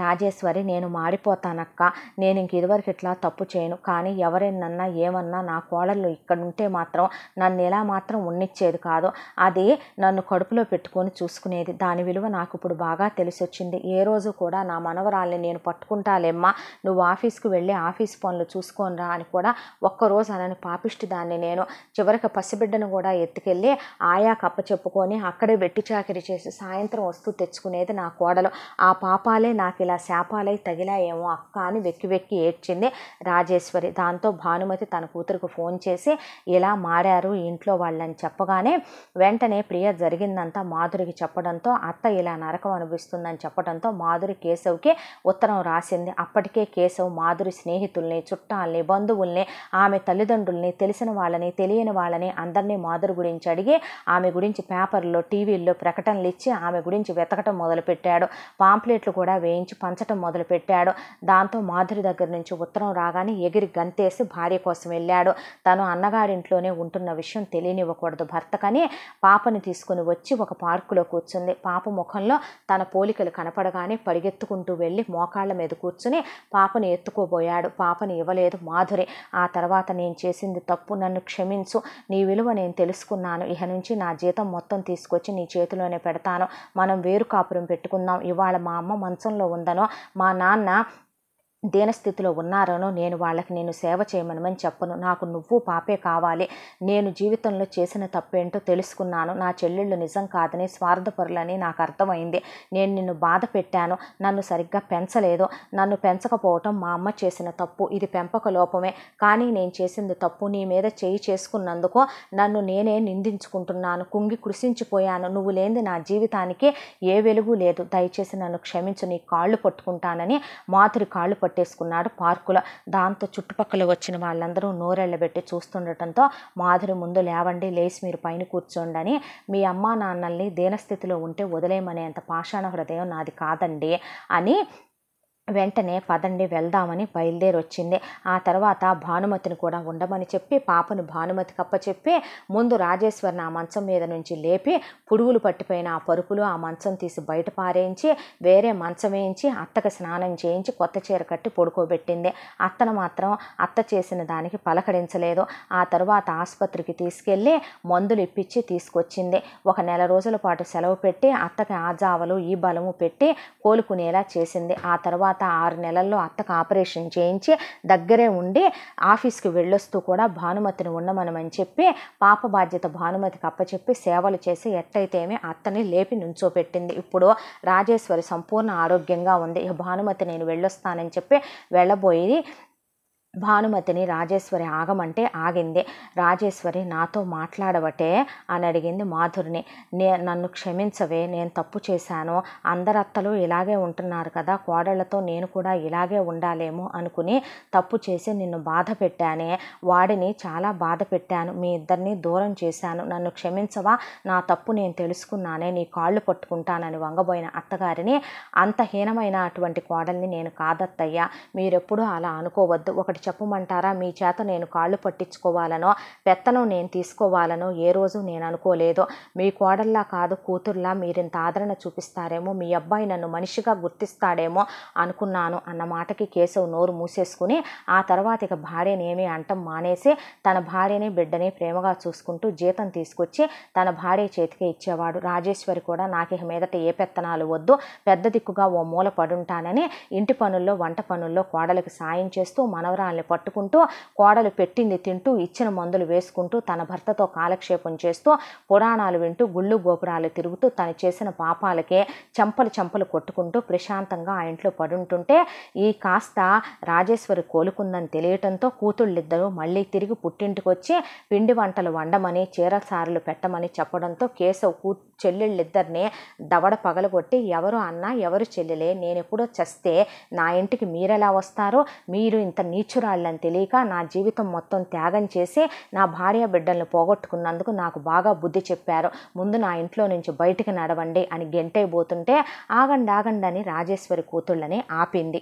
రాజేశ్వరి నేను మారిపోతానక్క నేను ఇంక ఇదివరకు ఇట్లా తప్పు చేయను కానీ ఎవరైనా ఏమన్నా నా కోడళ్ళు ఇక్కడ ఉంటే మాత్రం నన్ను ఇలా మాత్రం ఉన్నిచ్చేది కాదు అది నన్ను కడుపులో పెట్టుకొని చూసుకునేది దాని విలువ నాకు ఇప్పుడు బాగా తెలిసి వచ్చింది ఏ రోజు కూడా నా మనవరాల్ని నేను పట్టుకుంటాలేమ్మా నువ్వు ఆఫీస్కి వెళ్ళి ఆఫీస్ పనులు చూసుకోనరా అని కూడా ఒక్కరోజు అనని పాపిష్టి దాన్ని నేను చివరికి పసిబిడ్డను కూడా ఎత్తుకెళ్ళి ఆయా కప్ప చెప్పుకొని అక్కడే వెట్టి చాకిరి చేసి సాయంత్రం వస్తూ తెచ్చుకునేది నా కోడలు ఆ పాపాలే నా నాకు ఇలా శాపాలై తగిలాయేమో అక్క అని వెక్కి వెక్కి ఏడ్చింది రాజేశ్వరి దాంతో భానుమతి తన కూతురుకు ఫోన్ చేసి ఇలా మారారు ఇంట్లో వాళ్ళని చెప్పగానే వెంటనే ప్రియ జరిగిందంతా మాధురికి చెప్పడంతో అత్త ఇలా నరకం అనిపిస్తుందని చెప్పడంతో మాధురి కేశవ్కి ఉత్తరం రాసింది అప్పటికే కేశవ్ మాధురి స్నేహితుల్ని చుట్టాలని బంధువుల్ని ఆమె తల్లిదండ్రుల్ని తెలిసిన వాళ్ళని తెలియని వాళ్ళని అందరినీ మాధురి గురించి అడిగి ఆమె గురించి పేపర్లో టీవీల్లో ప్రకటనలు ఇచ్చి ఆమె గురించి వెతకటం మొదలుపెట్టాడు పాంప్లెట్లు కూడా వేయించి నుంచి పంచటం మొదలుపెట్టాడు దాంతో మాధురి దగ్గర నుంచి ఉత్తరం రాగానే ఎగిరి గంతేసి భార్య కోసం వెళ్ళాడు తను అన్నగారింట్లోనే ఉంటున్న విషయం తెలియనివ్వకూడదు భర్తకని పాపని తీసుకుని వచ్చి ఒక పార్కులో కూర్చుంది పాప ముఖంలో తన పోలికలు కనపడగానే పరిగెత్తుకుంటూ వెళ్ళి మోకాళ్ళ మీద కూర్చుని పాపను ఎత్తుకోబోయాడు పాపని ఇవ్వలేదు మాధురి ఆ తర్వాత నేను చేసింది తప్పు నన్ను క్షమించు నీ విలువ నేను తెలుసుకున్నాను ఇహ నుంచి నా జీతం మొత్తం తీసుకొచ్చి నీ చేతిలోనే పెడతాను మనం వేరు కాపురం పెట్టుకుందాం ఇవాళ మా అమ్మ మంచంలో ఉందనో మా నాన్న దీనస్థితిలో ఉన్నారనో నేను వాళ్ళకి నేను సేవ చేయమనమని చెప్పను నాకు నువ్వు పాపే కావాలి నేను జీవితంలో చేసిన తప్పేంటో తెలుసుకున్నాను నా చెల్లెళ్ళు నిజం కాదని స్వార్థపరులని నాకు అర్థమైంది నేను నిన్ను బాధ పెట్టాను నన్ను సరిగ్గా పెంచలేదు నన్ను పెంచకపోవటం మా అమ్మ చేసిన తప్పు ఇది పెంపక లోపమే కానీ నేను చేసింది తప్పు నీ మీద చేయి చేసుకున్నందుకు నన్ను నేనే నిందించుకుంటున్నాను కుంగి కృషించిపోయాను నువ్వు లేని నా జీవితానికి ఏ వెలుగు లేదు దయచేసి నన్ను క్షమించు నీ కాళ్ళు పట్టుకుంటానని మాతృ కాళ్ళు కొట్టేసుకున్నాడు పార్కులో దాంతో చుట్టుపక్కల వచ్చిన వాళ్ళందరూ నోరెళ్ళబెట్టి చూస్తుండటంతో మాధురి ముందు లేవండి లేచి మీరు పైన కూర్చోండి అని మీ అమ్మా నాన్నల్ని దీనస్థితిలో ఉంటే వదిలేయమనేంత పాషాణ హృదయం నాది కాదండి అని వెంటనే పదండి వెళ్దామని బయలుదేరి వచ్చింది ఆ తర్వాత భానుమతిని కూడా ఉండమని చెప్పి పాపను భానుమతి చెప్పి ముందు రాజేశ్వరిని ఆ మంచం మీద నుంచి లేపి పుడుగులు పట్టిపోయిన ఆ పరుపులు ఆ మంచం తీసి బయట పారేయించి వేరే మంచం వేయించి అత్తకి స్నానం చేయించి కొత్త చీర కట్టి పడుకోబెట్టింది అత్తను మాత్రం అత్త చేసిన దానికి పలకరించలేదు ఆ తర్వాత ఆసుపత్రికి తీసుకెళ్ళి మందులు ఇప్పించి తీసుకొచ్చింది ఒక నెల రోజుల పాటు సెలవు పెట్టి అత్తకి ఆ జావలు ఈ బలము పెట్టి కోలుకునేలా చేసింది ఆ తర్వాత తర్వాత ఆరు నెలల్లో అత్తకు ఆపరేషన్ చేయించి దగ్గరే ఉండి ఆఫీస్కి వెళ్ళొస్తూ కూడా భానుమతిని ఉండమనమని చెప్పి పాప బాధ్యత భానుమతికి అప్పచెప్పి సేవలు చేసి ఎట్టయితేమే అత్తని లేపి నుంచోపెట్టింది ఇప్పుడు రాజేశ్వరి సంపూర్ణ ఆరోగ్యంగా ఉంది భానుమతి నేను వెళ్ళొస్తానని చెప్పి వెళ్ళబోయి భానుమతిని రాజేశ్వరి ఆగమంటే ఆగింది రాజేశ్వరి నాతో మాట్లాడవటే అని అడిగింది మాధురిని నే నన్ను క్షమించవే నేను తప్పు చేశాను అందరత్తలు ఇలాగే ఉంటున్నారు కదా కోడళ్లతో నేను కూడా ఇలాగే ఉండాలేమో అనుకుని తప్పు చేసి నిన్ను బాధ పెట్టానే వాడిని చాలా బాధ పెట్టాను మీ ఇద్దరిని దూరం చేశాను నన్ను క్షమించవా నా తప్పు నేను తెలుసుకున్నానే నీ కాళ్ళు పట్టుకుంటానని వంగబోయిన అత్తగారిని అంత హీనమైన అటువంటి కోడల్ని నేను కాదత్తయ్యా మీరెప్పుడూ అలా అనుకోవద్దు ఒకటి చెప్పమంటారా మీ చేత నేను కాళ్ళు పట్టించుకోవాలనో పెత్తనం నేను తీసుకోవాలనో ఏ రోజు నేను అనుకోలేదు మీ కోడల్లా కాదు కూతుర్లా మీరింత ఆదరణ చూపిస్తారేమో మీ అబ్బాయి నన్ను మనిషిగా గుర్తిస్తాడేమో అనుకున్నాను అన్న మాటకి కేశవ్ నోరు మూసేసుకుని ఆ తర్వాత ఇక భార్యనేమి అంటం మానేసి తన భార్యని బిడ్డని ప్రేమగా చూసుకుంటూ జీతం తీసుకొచ్చి తన భార్య చేతికి ఇచ్చేవాడు రాజేశ్వరి కూడా నాకు ఇక మీదట ఏ పెత్తనాలు వద్దు పెద్ద దిక్కుగా ఓ మూల పడుంటానని ఇంటి పనుల్లో వంట పనుల్లో కోడలకు సాయం చేస్తూ మనవరా మనవరాల్ని పట్టుకుంటూ కోడలు పెట్టింది తింటూ ఇచ్చిన మందులు వేసుకుంటూ తన భర్తతో కాలక్షేపం చేస్తూ పురాణాలు వింటూ గుళ్ళు గోపురాలు తిరుగుతూ తను చేసిన పాపాలకే చెంపలు చంపలు కొట్టుకుంటూ ప్రశాంతంగా ఆ ఇంట్లో పడుంటుంటే ఈ కాస్త రాజేశ్వరి కోలుకుందని తెలియటంతో కూతుళ్ళిద్దరూ మళ్ళీ తిరిగి పుట్టింటికి వచ్చి పిండి వంటలు వండమని చీరసారులు పెట్టమని చెప్పడంతో కేశవ్ కూ చెల్లెళ్ళిద్దరిని దవడ పగలగొట్టి ఎవరు అన్న ఎవరు చెల్లెలే నేను ఎప్పుడో చస్తే నా ఇంటికి మీరెలా వస్తారో మీరు ఇంత నీచు మంచురాళ్ళని తెలియక నా జీవితం మొత్తం త్యాగం చేసి నా భార్య బిడ్డలను పోగొట్టుకున్నందుకు నాకు బాగా బుద్ధి చెప్పారు ముందు నా ఇంట్లో నుంచి బయటికి నడవండి అని గెంటైపోతుంటే ఆగండి ఆగండి అని రాజేశ్వరి కూతుళ్ళని ఆపింది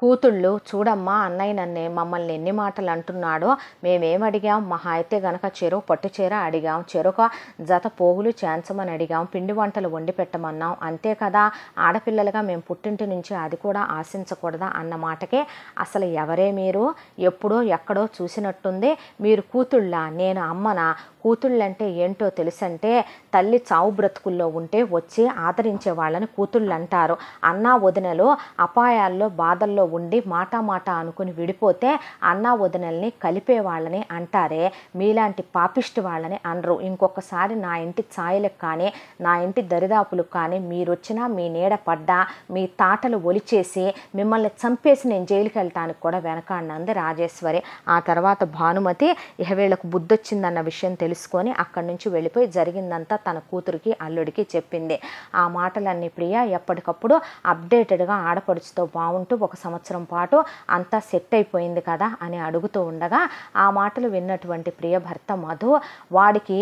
కూతుళ్ళు చూడమ్మా అన్నయ్య నన్నే మమ్మల్ని ఎన్ని మాటలు అంటున్నాడో మేమేమడిగాం మహా అయితే గనక చెరువు పట్టు చీర అడిగాం చెరుక జత పోగులు చేంచమని అడిగాం పిండి వంటలు వండి పెట్టమన్నాం అంతే కదా ఆడపిల్లలుగా మేము పుట్టింటి నుంచి అది కూడా ఆశించకూడదా అన్న మాటకే అసలు ఎవరే మీరు ఎప్పుడో ఎక్కడో చూసినట్టుంది మీరు కూతుళ్ళ నేను అమ్మన కూతుళ్ళంటే ఏంటో తెలుసంటే తల్లి చావు బ్రతుకుల్లో ఉంటే వచ్చి ఆదరించే వాళ్ళని కూతుళ్ళు అంటారు అన్నా వదినలు అపాయాల్లో బాధల్లో ఇంట్లో ఉండి మాట మాట అనుకుని విడిపోతే అన్నా వదినల్ని కలిపే వాళ్ళని అంటారే మీలాంటి పాపిష్టి వాళ్ళని అనరు ఇంకొకసారి నా ఇంటి ఛాయలకు కానీ నా ఇంటి దరిదాపులకు కానీ మీరొచ్చినా మీ నీడ పడ్డా మీ తాటలు ఒలిచేసి మిమ్మల్ని చంపేసి నేను జైలుకి వెళ్ళటానికి కూడా వెనకాడినంది రాజేశ్వరి ఆ తర్వాత భానుమతి ఇహ వీళ్ళకు బుద్ధొచ్చిందన్న విషయం తెలుసుకొని అక్కడి నుంచి వెళ్ళిపోయి జరిగిందంతా తన కూతురికి అల్లుడికి చెప్పింది ఆ మాటలన్నీ ప్రియ ఎప్పటికప్పుడు అప్డేటెడ్గా ఆడపడుచుతో బాగుంటూ ఒక సంవత్సరం పాటు అంతా సెట్ అయిపోయింది కదా అని అడుగుతూ ఉండగా ఆ మాటలు విన్నటువంటి ప్రియభర్త మధు వాడికి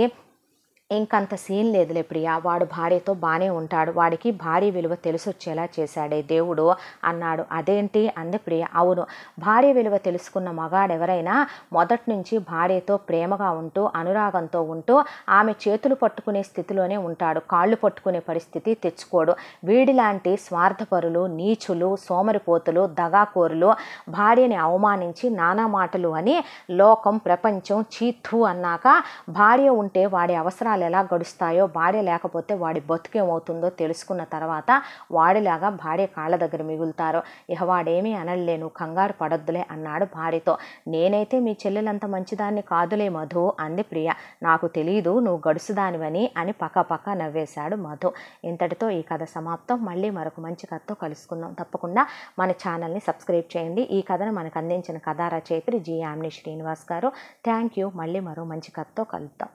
ఇంకంత సీన్ లేదులే ప్రియా వాడు భార్యతో బాగానే ఉంటాడు వాడికి భార్య విలువ తెలిసొచ్చేలా చేశాడే దేవుడు అన్నాడు అదేంటి అంది ప్రియ అవును భార్య విలువ తెలుసుకున్న మగాడెవరైనా మొదటి నుంచి భార్యతో ప్రేమగా ఉంటూ అనురాగంతో ఉంటూ ఆమె చేతులు పట్టుకునే స్థితిలోనే ఉంటాడు కాళ్ళు పట్టుకునే పరిస్థితి తెచ్చుకోడు వీడిలాంటి స్వార్థపరులు నీచులు సోమరిపోతులు దగాకోరులు భార్యని అవమానించి నానా మాటలు అని లోకం ప్రపంచం చీత్తు అన్నాక భార్య ఉంటే వాడి అవసరాలు జీవితాలు ఎలా గడుస్తాయో భార్య లేకపోతే వాడి బతుకేమవుతుందో తెలుసుకున్న తర్వాత వాడిలాగా భార్య కాళ్ళ దగ్గర మిగులుతారు ఇహ వాడేమీ అనలేను కంగారు పడొద్దులే అన్నాడు భార్యతో నేనైతే మీ చెల్లెలంత మంచిదాన్ని కాదులే మధు అంది ప్రియ నాకు తెలియదు నువ్వు గడుసుదానివని అని పక్కపక్క నవ్వేశాడు మధు ఇంతటితో ఈ కథ సమాప్తం మళ్ళీ మరొక మంచి కథతో కలుసుకుందాం తప్పకుండా మన ఛానల్ని సబ్స్క్రైబ్ చేయండి ఈ కథను మనకు అందించిన కథా రచయిత్రి జి ఆమ్ని శ్రీనివాస్ గారు థ్యాంక్ యూ మళ్ళీ మరో మంచి కథతో కలుద్దాం